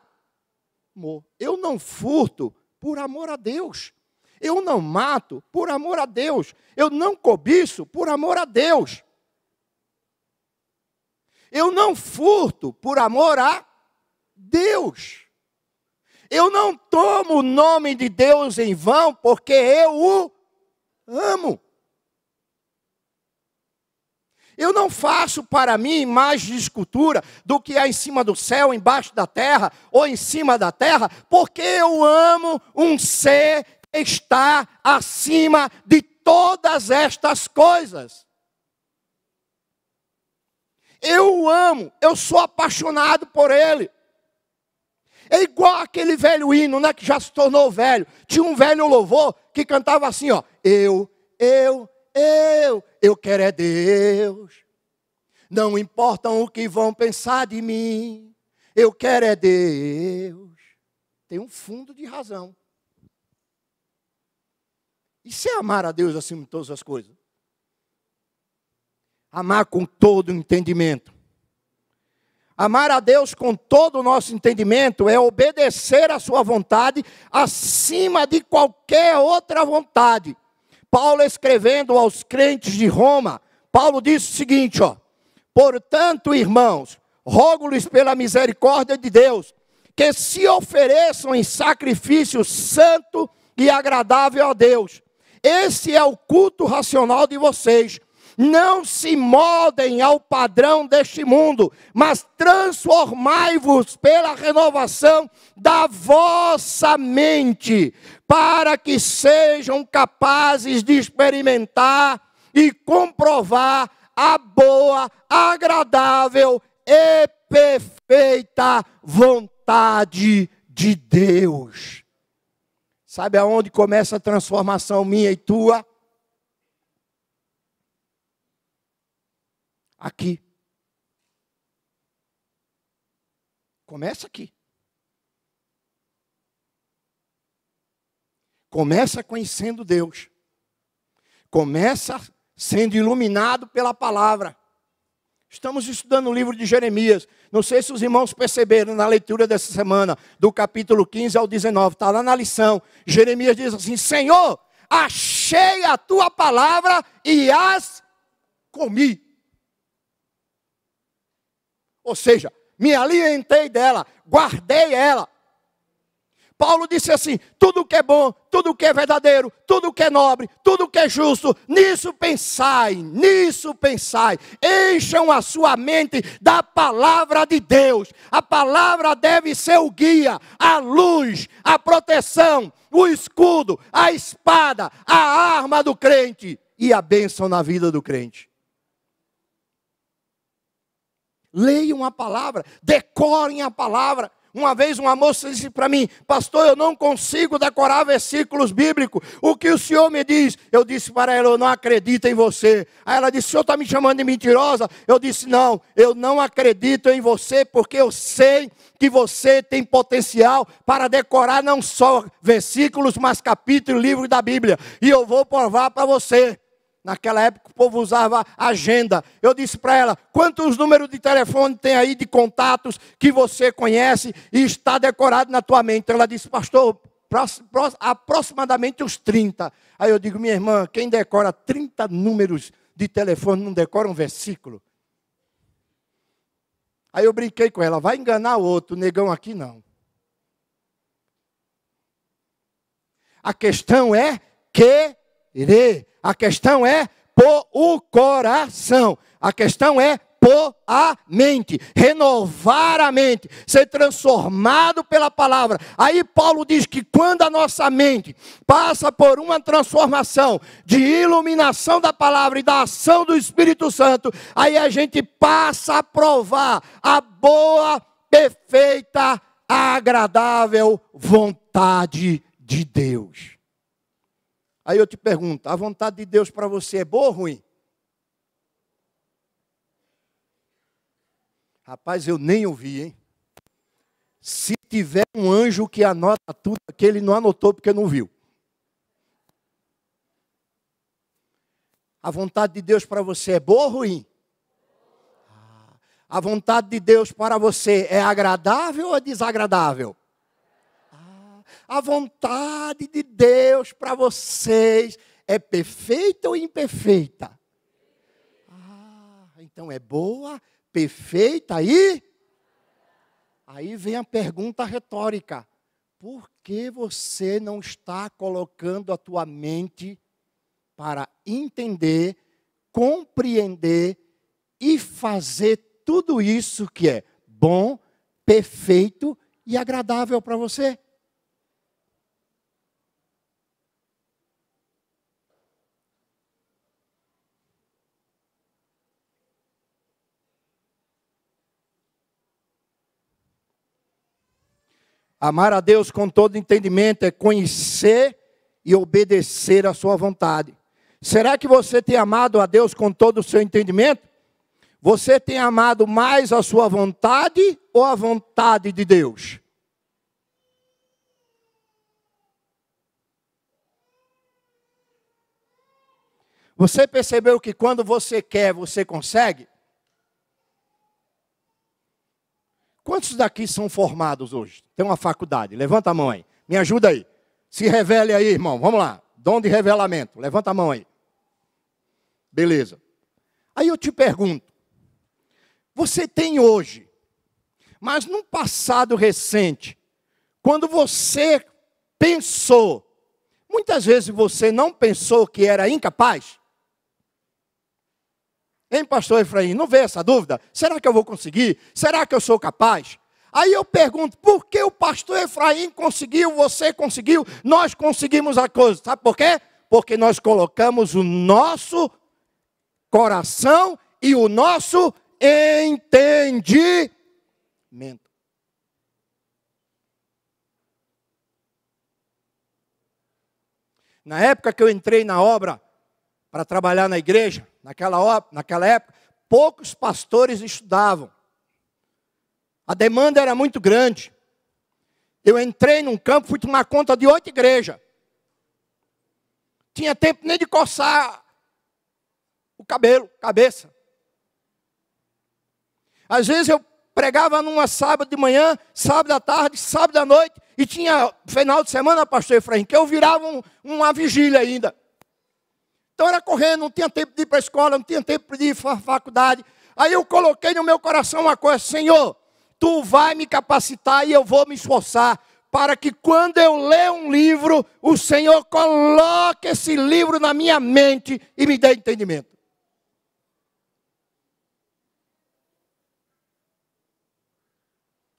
amor. Eu não furto por amor a Deus. Eu não mato por amor a Deus. Eu não cobiço por amor a Deus. Eu não furto por amor a Deus. Eu não tomo o nome de Deus em vão porque eu o amo. Eu não faço para mim mais de escultura do que há é em cima do céu, embaixo da terra ou em cima da terra, porque eu amo um ser que está acima de todas estas coisas. Eu o amo, eu sou apaixonado por ele. É igual aquele velho hino, né, que já se tornou velho. Tinha um velho louvor que cantava assim, ó: Eu, eu, eu, eu quero é Deus. Não importam o que vão pensar de mim, eu quero é Deus. Tem um fundo de razão. E se é amar a Deus acima de todas as coisas? Amar com todo o entendimento. Amar a Deus com todo o nosso entendimento é obedecer à Sua vontade acima de qualquer outra vontade. Paulo escrevendo aos crentes de Roma, Paulo disse o seguinte, ó: Portanto, irmãos, rogo-lhes pela misericórdia de Deus, que se ofereçam em sacrifício santo e agradável a Deus. Esse é o culto racional de vocês não se moldem ao padrão deste mundo, mas transformai-vos pela renovação da vossa mente, para que sejam capazes de experimentar e comprovar a boa, agradável e perfeita vontade de Deus. Sabe aonde começa a transformação minha e tua? aqui. Começa aqui. Começa conhecendo Deus. Começa sendo iluminado pela palavra. Estamos estudando o livro de Jeremias. Não sei se os irmãos perceberam na leitura dessa semana, do capítulo 15 ao 19, está lá na lição. Jeremias diz assim: Senhor, achei a tua palavra e as comi. Ou seja, me alimentei dela, guardei ela. Paulo disse assim: tudo que é bom, tudo que é verdadeiro, tudo que é nobre, tudo que é justo, nisso pensai, nisso pensai. Encham a sua mente da palavra de Deus. A palavra deve ser o guia, a luz, a proteção, o escudo, a espada, a arma do crente e a bênção na vida do crente. Leiam a palavra, decorem a palavra. Uma vez uma moça disse para mim, pastor, eu não consigo decorar versículos bíblicos. O que o senhor me diz? Eu disse para ela, eu não acredito em você. Aí ela disse, o senhor está me chamando de mentirosa? Eu disse, não, eu não acredito em você, porque eu sei que você tem potencial para decorar não só versículos, mas capítulos e livros da Bíblia. E eu vou provar para você. Naquela época o povo usava agenda. Eu disse para ela: quantos números de telefone tem aí de contatos que você conhece e está decorado na tua mente? Ela disse: Pastor, aproximadamente os 30. Aí eu digo: Minha irmã, quem decora 30 números de telefone não decora um versículo? Aí eu brinquei com ela: Vai enganar o outro, negão aqui não. A questão é querer. A questão é por o coração. A questão é por a mente, renovar a mente, ser transformado pela palavra. Aí Paulo diz que quando a nossa mente passa por uma transformação de iluminação da palavra e da ação do Espírito Santo, aí a gente passa a provar a boa, perfeita, agradável vontade de Deus. Aí eu te pergunto: a vontade de Deus para você é boa ou ruim? Rapaz, eu nem ouvi, hein? Se tiver um anjo que anota tudo, que ele não anotou porque não viu. A vontade de Deus para você é boa ou ruim? A vontade de Deus para você é agradável ou é desagradável? A vontade de Deus para vocês é perfeita ou imperfeita? Ah, então é boa, perfeita e. Aí vem a pergunta retórica: por que você não está colocando a tua mente para entender, compreender e fazer tudo isso que é bom, perfeito e agradável para você? Amar a Deus com todo entendimento é conhecer e obedecer a sua vontade. Será que você tem amado a Deus com todo o seu entendimento? Você tem amado mais a sua vontade ou a vontade de Deus? Você percebeu que quando você quer, você consegue? Quantos daqui são formados hoje? Tem uma faculdade? Levanta a mão aí. Me ajuda aí. Se revele aí, irmão. Vamos lá. Dom de revelamento. Levanta a mão aí. Beleza. Aí eu te pergunto: você tem hoje, mas num passado recente, quando você pensou, muitas vezes você não pensou que era incapaz? Hein, pastor Efraim? Não vê essa dúvida? Será que eu vou conseguir? Será que eu sou capaz? Aí eu pergunto, por que o pastor Efraim conseguiu, você conseguiu, nós conseguimos a coisa? Sabe por quê? Porque nós colocamos o nosso coração e o nosso entendimento. Na época que eu entrei na obra para trabalhar na igreja, Naquela, naquela época, poucos pastores estudavam. A demanda era muito grande. Eu entrei num campo, fui tomar conta de oito igrejas. Tinha tempo nem de coçar o cabelo, cabeça. Às vezes eu pregava numa sábado de manhã, sábado à tarde, sábado à noite, e tinha final de semana, pastor Efraim, que eu virava um, uma vigília ainda. Então era correndo, não tinha tempo de ir para a escola, não tinha tempo de ir para a faculdade. Aí eu coloquei no meu coração uma coisa: Senhor, tu vai me capacitar e eu vou me esforçar para que quando eu ler um livro, o Senhor coloque esse livro na minha mente e me dê entendimento.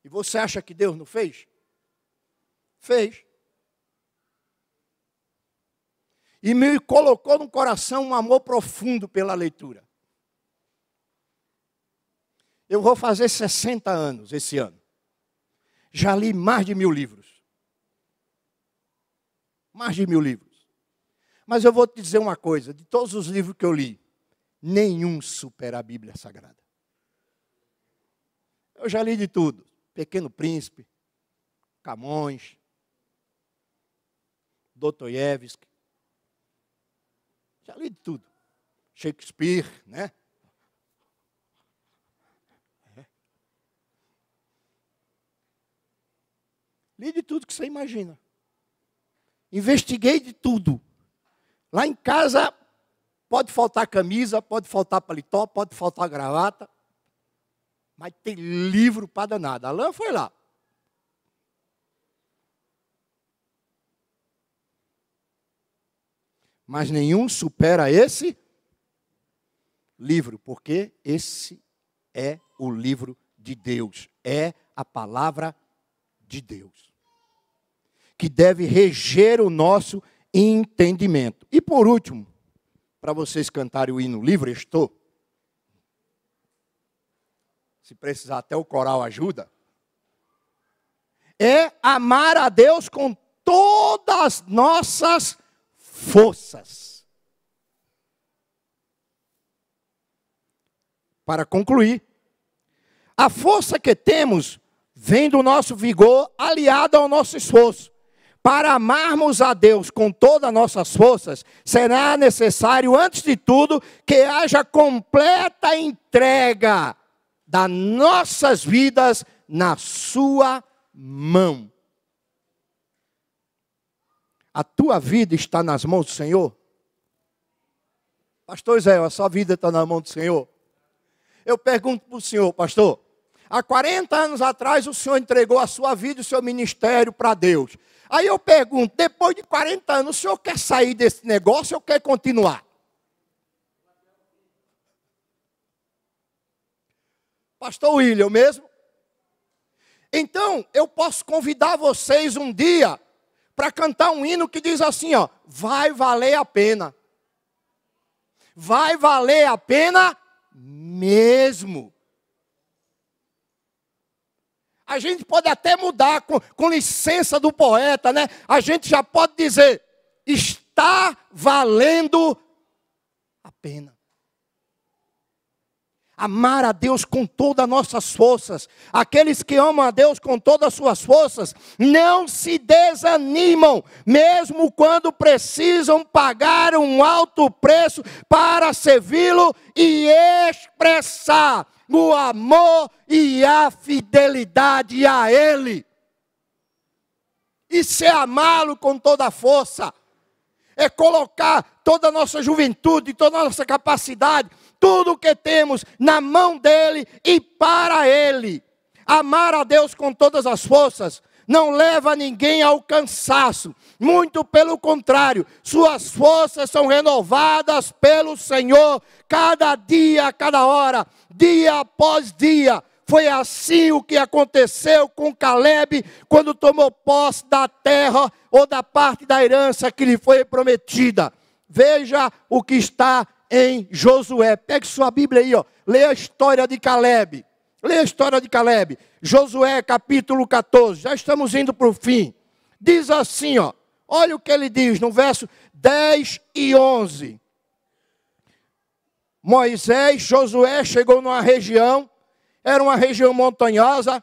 E você acha que Deus não fez? Fez. e me colocou no coração um amor profundo pela leitura. Eu vou fazer 60 anos esse ano. Já li mais de mil livros. Mais de mil livros. Mas eu vou te dizer uma coisa: de todos os livros que eu li, nenhum supera a Bíblia Sagrada. Eu já li de tudo: Pequeno Príncipe, Camões, Dostoiévski, já li de tudo. Shakespeare, né? É. Li de tudo que você imagina. Investiguei de tudo. Lá em casa pode faltar camisa, pode faltar paletó, pode faltar gravata. Mas tem livro para danada. Alain foi lá. mas nenhum supera esse livro, porque esse é o livro de Deus, é a palavra de Deus, que deve reger o nosso entendimento. E por último, para vocês cantarem o hino livre, estou. Se precisar, até o coral ajuda. É amar a Deus com todas as nossas forças. Para concluir, a força que temos vem do nosso vigor aliado ao nosso esforço. Para amarmos a Deus com todas as nossas forças, será necessário, antes de tudo, que haja completa entrega das nossas vidas na Sua mão. A tua vida está nas mãos do Senhor? Pastor Zé, a sua vida está na mão do Senhor? Eu pergunto para o senhor, pastor. Há 40 anos atrás o senhor entregou a sua vida e o seu ministério para Deus. Aí eu pergunto, depois de 40 anos, o senhor quer sair desse negócio ou quer continuar? Pastor William mesmo. Então, eu posso convidar vocês um dia para cantar um hino que diz assim, ó, vai valer a pena. Vai valer a pena mesmo. A gente pode até mudar com, com licença do poeta, né? A gente já pode dizer está valendo a pena amar a Deus com todas as nossas forças. Aqueles que amam a Deus com todas as suas forças não se desanimam, mesmo quando precisam pagar um alto preço para servi-lo e expressar o amor e a fidelidade a Ele. Isso é amá-lo com toda a força, é colocar toda a nossa juventude, toda a nossa capacidade, tudo o que temos na mão dele e para ele. Amar a Deus com todas as forças não leva ninguém ao cansaço, muito pelo contrário, suas forças são renovadas pelo Senhor cada dia, cada hora, dia após dia. Foi assim o que aconteceu com Caleb quando tomou posse da terra ou da parte da herança que lhe foi prometida. Veja o que está em Josué. Pegue sua Bíblia aí, ó. Leia a história de Caleb. Leia a história de Caleb. Josué, capítulo 14. Já estamos indo para o fim. Diz assim, ó. Olha o que ele diz no verso 10 e 11. Moisés, Josué chegou numa região, era uma região montanhosa.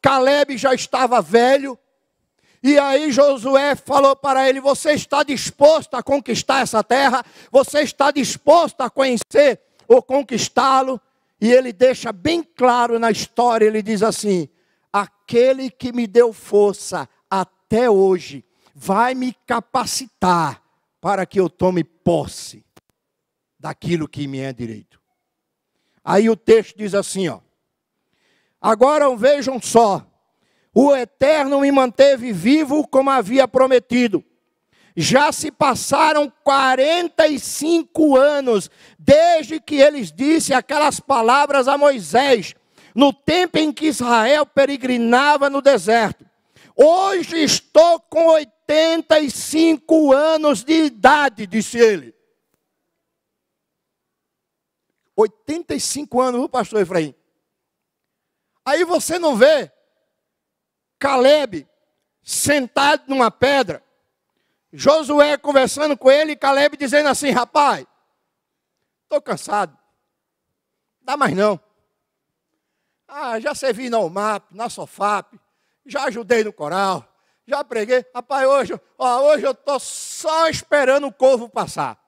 Caleb já estava velho, e aí Josué falou para ele: Você está disposto a conquistar essa terra? Você está disposto a conhecer ou conquistá-lo? E ele deixa bem claro na história: ele diz assim: Aquele que me deu força até hoje vai me capacitar para que eu tome posse daquilo que me é direito. Aí o texto diz assim: ó, Agora vejam só o Eterno me manteve vivo como havia prometido. Já se passaram 45 anos desde que eles disse aquelas palavras a Moisés, no tempo em que Israel peregrinava no deserto. Hoje estou com 85 anos de idade, disse ele. 85 anos, o pastor Efraim. Aí você não vê Caleb sentado numa pedra, Josué conversando com ele e Caleb dizendo assim: rapaz, estou cansado, não dá mais não. Ah, já servi na UMAP, na SOFAP, já ajudei no coral, já preguei. Rapaz, hoje, ó, hoje eu estou só esperando o corvo passar.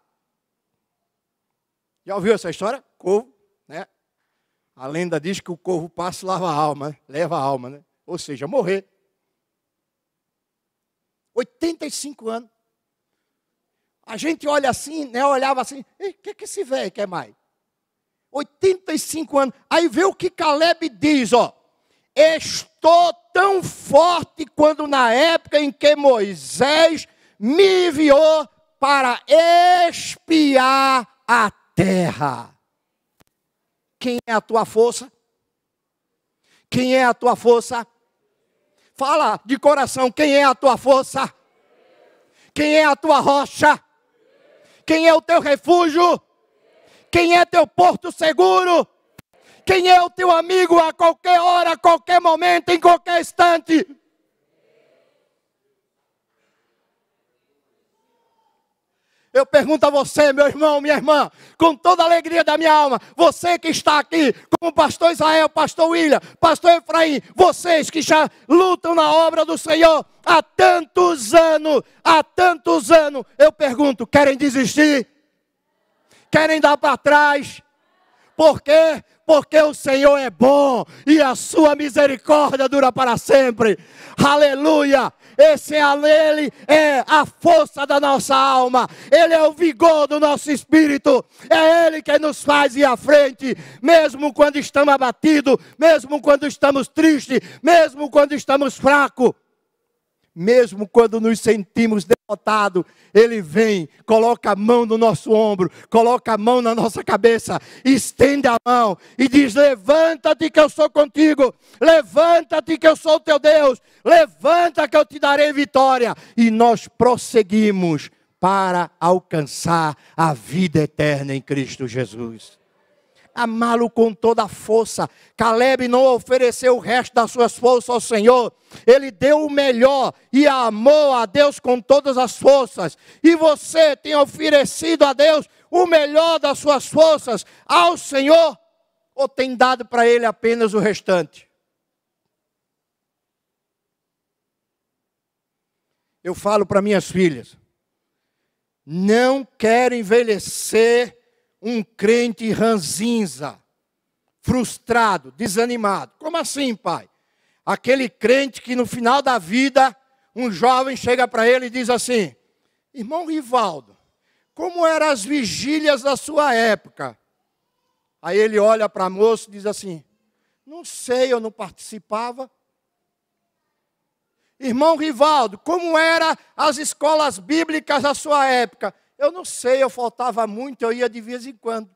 Já ouviu essa história? Corvo, né? A lenda diz que o corvo passa e lava a alma, né? leva a alma, né? ou seja, morrer. 85 anos. A gente olha assim, né? Olhava assim, o que, que esse velho quer mais? 85 anos. Aí vê o que Caleb diz, ó. Estou tão forte quando na época em que Moisés me enviou para espiar a terra. Quem é a tua força? Quem é a tua força? Fala de coração: quem é a tua força? Quem é a tua rocha? Quem é o teu refúgio? Quem é teu porto seguro? Quem é o teu amigo a qualquer hora, a qualquer momento, em qualquer instante? Eu pergunto a você, meu irmão, minha irmã, com toda a alegria da minha alma, você que está aqui, como pastor Israel, pastor William, pastor Efraim, vocês que já lutam na obra do Senhor há tantos anos, há tantos anos, eu pergunto: querem desistir? Querem dar para trás? Por quê? Porque o Senhor é bom e a sua misericórdia dura para sempre. Aleluia! Esse é Ele é a força da nossa alma, Ele é o vigor do nosso espírito, é Ele que nos faz ir à frente, mesmo quando estamos abatidos, mesmo quando estamos tristes, mesmo quando estamos fracos mesmo quando nos sentimos derrotados, Ele vem, coloca a mão no nosso ombro, coloca a mão na nossa cabeça, estende a mão e diz: Levanta-te que eu sou contigo, levanta-te que eu sou teu Deus, levanta que eu te darei vitória. E nós prosseguimos para alcançar a vida eterna em Cristo Jesus amá-lo com toda a força. Caleb não ofereceu o resto das suas forças ao Senhor. Ele deu o melhor e amou a Deus com todas as forças. E você tem oferecido a Deus o melhor das suas forças ao Senhor ou tem dado para ele apenas o restante? Eu falo para minhas filhas: não quero envelhecer um crente ranzinza, frustrado, desanimado. Como assim, pai? Aquele crente que no final da vida, um jovem chega para ele e diz assim: Irmão Rivaldo, como eram as vigílias da sua época? Aí ele olha para a moça e diz assim: Não sei, eu não participava. Irmão Rivaldo, como eram as escolas bíblicas da sua época? Eu não sei, eu faltava muito, eu ia de vez em quando.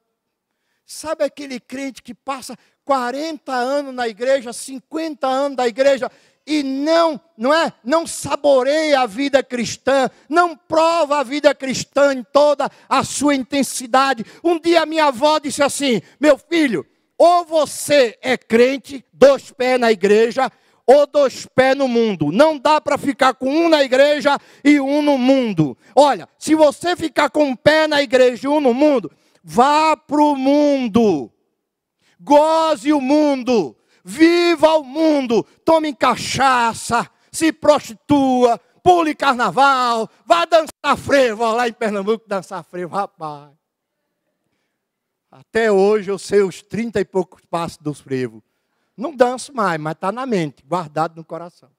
Sabe aquele crente que passa 40 anos na igreja, 50 anos da igreja e não, não é? Não saboreia a vida cristã, não prova a vida cristã em toda a sua intensidade. Um dia minha avó disse assim: "Meu filho, ou você é crente, dois pés na igreja, ou dois pés no mundo. Não dá para ficar com um na igreja e um no mundo. Olha, se você ficar com um pé na igreja e um no mundo, vá para o mundo. Goze o mundo. Viva o mundo. Tome cachaça. Se prostitua. Pule carnaval. Vá dançar frevo. Lá em Pernambuco, dançar frevo, rapaz. Até hoje eu sei os trinta e poucos passos dos frevos. Não danço mais, mas está na mente, guardado no coração.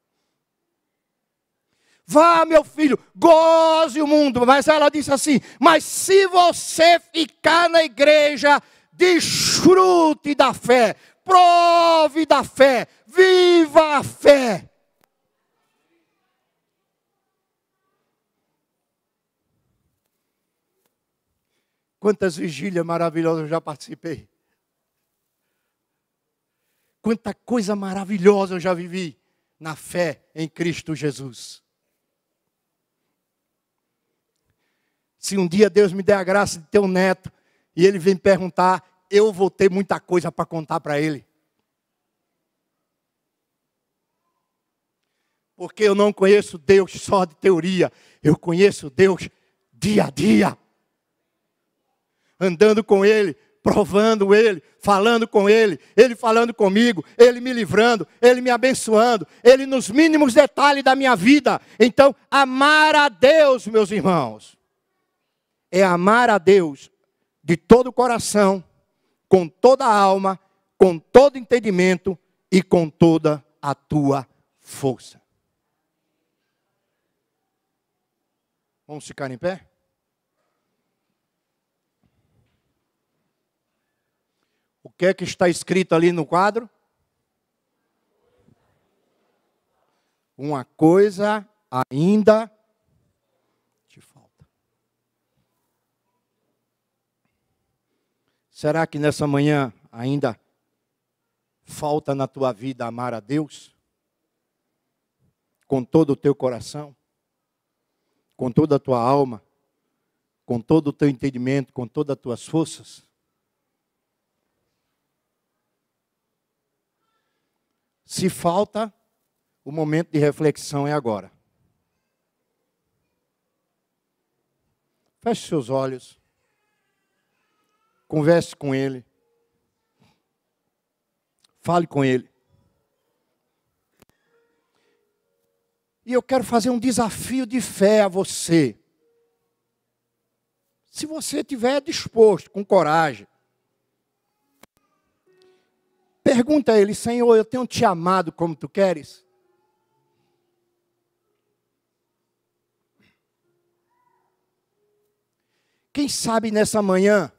Vá, meu filho, goze o mundo. Mas ela disse assim: Mas se você ficar na igreja, desfrute da fé, prove da fé, viva a fé. Quantas vigílias maravilhosas eu já participei. Quanta coisa maravilhosa eu já vivi na fé em Cristo Jesus. Se um dia Deus me der a graça de ter um neto e ele vem perguntar, eu vou ter muita coisa para contar para ele. Porque eu não conheço Deus só de teoria, eu conheço Deus dia a dia. Andando com Ele, provando Ele, falando com Ele, Ele falando comigo, Ele me livrando, Ele me abençoando, Ele nos mínimos detalhes da minha vida. Então, amar a Deus, meus irmãos, é amar a Deus de todo o coração, com toda a alma, com todo entendimento e com toda a tua força. Vamos ficar em pé? que é que está escrito ali no quadro? Uma coisa ainda te falta. Será que nessa manhã ainda falta na tua vida amar a Deus? Com todo o teu coração? Com toda a tua alma? Com todo o teu entendimento? Com todas as tuas forças? Se falta, o momento de reflexão é agora. Feche seus olhos. Converse com Ele. Fale com Ele. E eu quero fazer um desafio de fé a você. Se você estiver disposto, com coragem, Pergunta a ele, Senhor, eu tenho te amado como tu queres? Quem sabe nessa manhã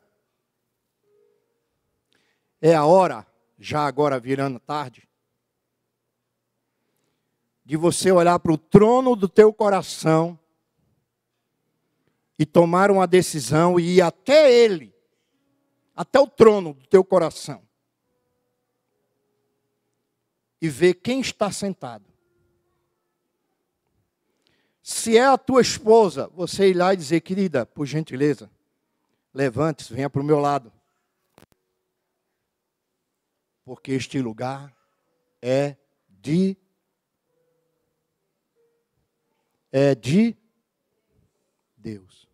é a hora, já agora virando tarde, de você olhar para o trono do teu coração e tomar uma decisão e ir até ele, até o trono do teu coração e ver quem está sentado. Se é a tua esposa, você ir lá e dizer, querida, por gentileza, levante-se, venha para o meu lado. Porque este lugar é de. É de Deus.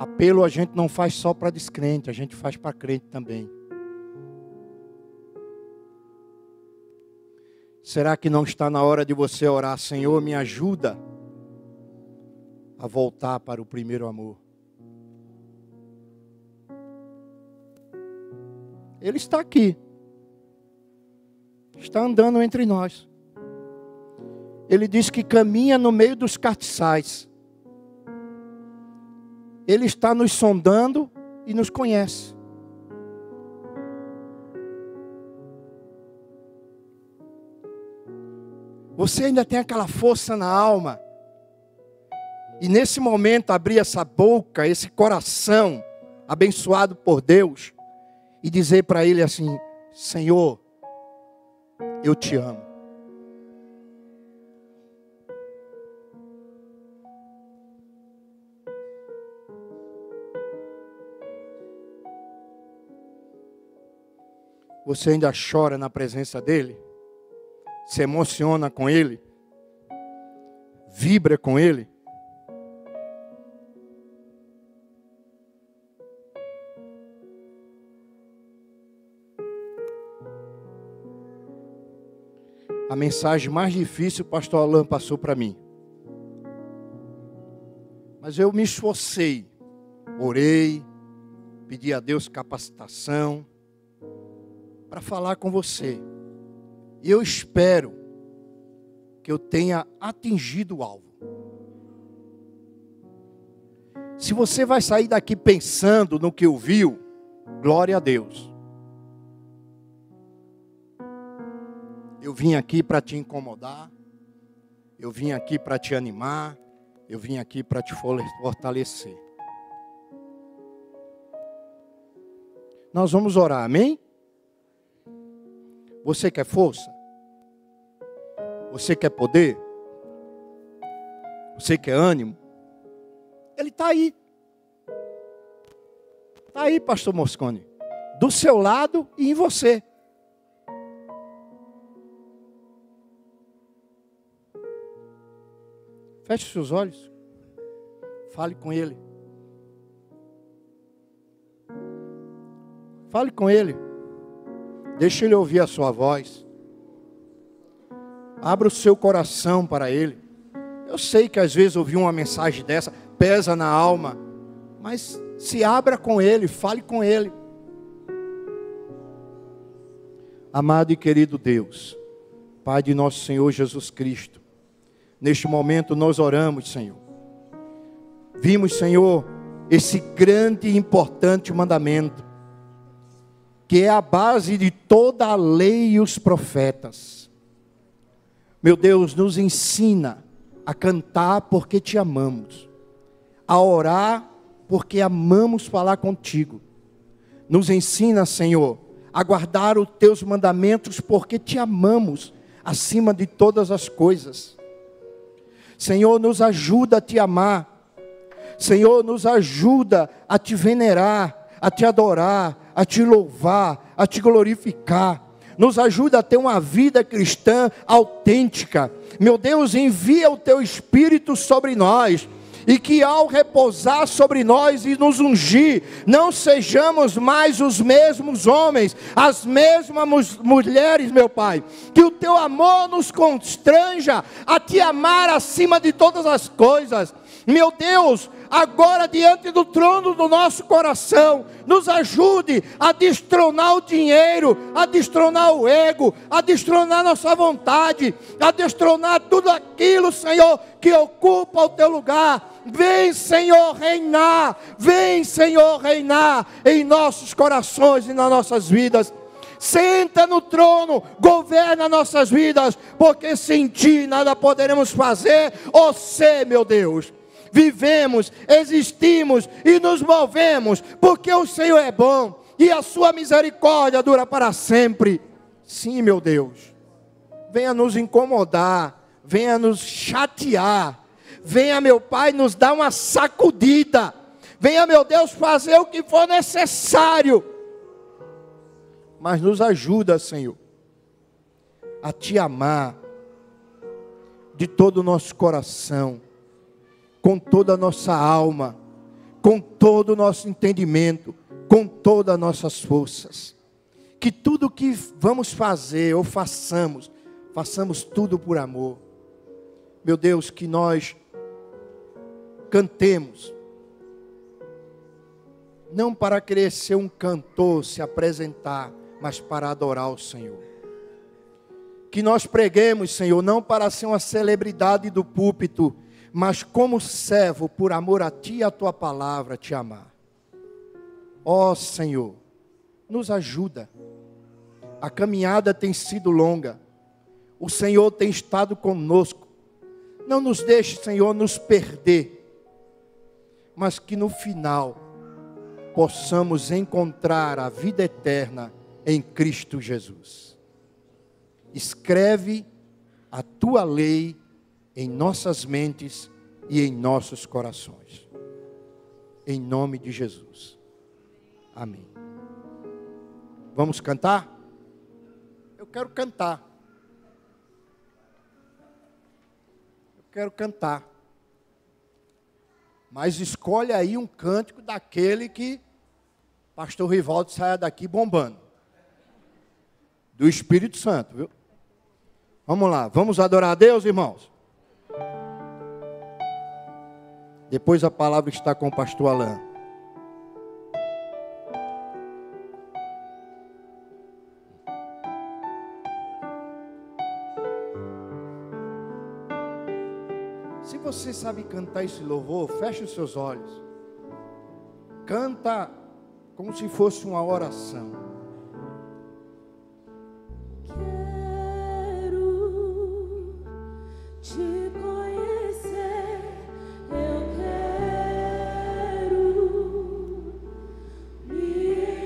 Apelo a gente não faz só para descrente, a gente faz para crente também. Será que não está na hora de você orar, Senhor, me ajuda a voltar para o primeiro amor? Ele está aqui. Está andando entre nós. Ele diz que caminha no meio dos cartiçais. Ele está nos sondando e nos conhece. Você ainda tem aquela força na alma. E nesse momento, abrir essa boca, esse coração abençoado por Deus, e dizer para Ele assim: Senhor, eu te amo. Você ainda chora na presença dele? Se emociona com ele? Vibra com ele? A mensagem mais difícil o pastor Alain passou para mim. Mas eu me esforcei, orei, pedi a Deus capacitação, para falar com você. E eu espero que eu tenha atingido o alvo. Se você vai sair daqui pensando no que ouviu, glória a Deus. Eu vim aqui para te incomodar, eu vim aqui para te animar, eu vim aqui para te fortalecer. Nós vamos orar, amém? Você quer força? Você quer poder? Você quer ânimo? Ele está aí. Está aí, pastor Moscone. Do seu lado e em você. Feche seus olhos. Fale com ele. Fale com ele. Deixa Ele ouvir a sua voz. Abra o seu coração para Ele. Eu sei que às vezes ouvir uma mensagem dessa pesa na alma, mas se abra com Ele, fale com Ele. Amado e querido Deus, Pai de nosso Senhor Jesus Cristo, neste momento nós oramos, Senhor. Vimos, Senhor, esse grande e importante mandamento que é a base de toda a lei e os profetas. Meu Deus, nos ensina a cantar porque te amamos, a orar porque amamos falar contigo. Nos ensina, Senhor, a guardar os teus mandamentos porque te amamos acima de todas as coisas. Senhor, nos ajuda a te amar. Senhor, nos ajuda a te venerar, a te adorar, a te louvar, a te glorificar. Nos ajuda a ter uma vida cristã autêntica. Meu Deus, envia o teu Espírito sobre nós e que ao repousar sobre nós e nos ungir, não sejamos mais os mesmos homens, as mesmas mulheres, meu Pai. Que o teu amor nos constranja a te amar acima de todas as coisas, meu Deus, agora diante do trono do nosso coração, nos ajude a destronar o dinheiro, a destronar o ego, a destronar nossa vontade, a destronar tudo aquilo, Senhor, que ocupa o teu lugar. Vem, Senhor, reinar. Vem, Senhor, reinar em nossos corações e nas nossas vidas. Senta no trono, governa nossas vidas, porque sem ti nada poderemos fazer, ou ser, meu Deus vivemos, existimos e nos movemos, porque o Senhor é bom e a sua misericórdia dura para sempre. Sim, meu Deus, venha nos incomodar, venha nos chatear, venha, meu Pai, nos dar uma sacudida, venha, meu Deus, fazer o que for necessário, mas nos ajuda, Senhor, a te amar de todo o nosso coração com toda a nossa alma, com todo o nosso entendimento, com todas as nossas forças. Que tudo que vamos fazer ou façamos, façamos tudo por amor. Meu Deus, que nós cantemos, não para querer ser um cantor, se apresentar, mas para adorar o Senhor. Que nós preguemos, Senhor, não para ser uma celebridade do púlpito, mas como servo, por amor a ti e a tua palavra, te amar. Ó oh, Senhor, nos ajuda. A caminhada tem sido longa, o Senhor tem estado conosco. Não nos deixe, Senhor, nos perder, mas que no final possamos encontrar a vida eterna em Cristo Jesus. Escreve a tua lei em nossas mentes e em nossos corações. Em nome de Jesus. Amém. Vamos cantar? Eu quero cantar. Eu quero cantar. Mas escolhe aí um cântico daquele que pastor Rivaldo saia daqui bombando. Do Espírito Santo, viu? Vamos lá, vamos adorar a Deus, irmãos. Depois a palavra está com o pastor Alain. Se você sabe cantar esse louvor, feche os seus olhos. Canta como se fosse uma oração. Quero te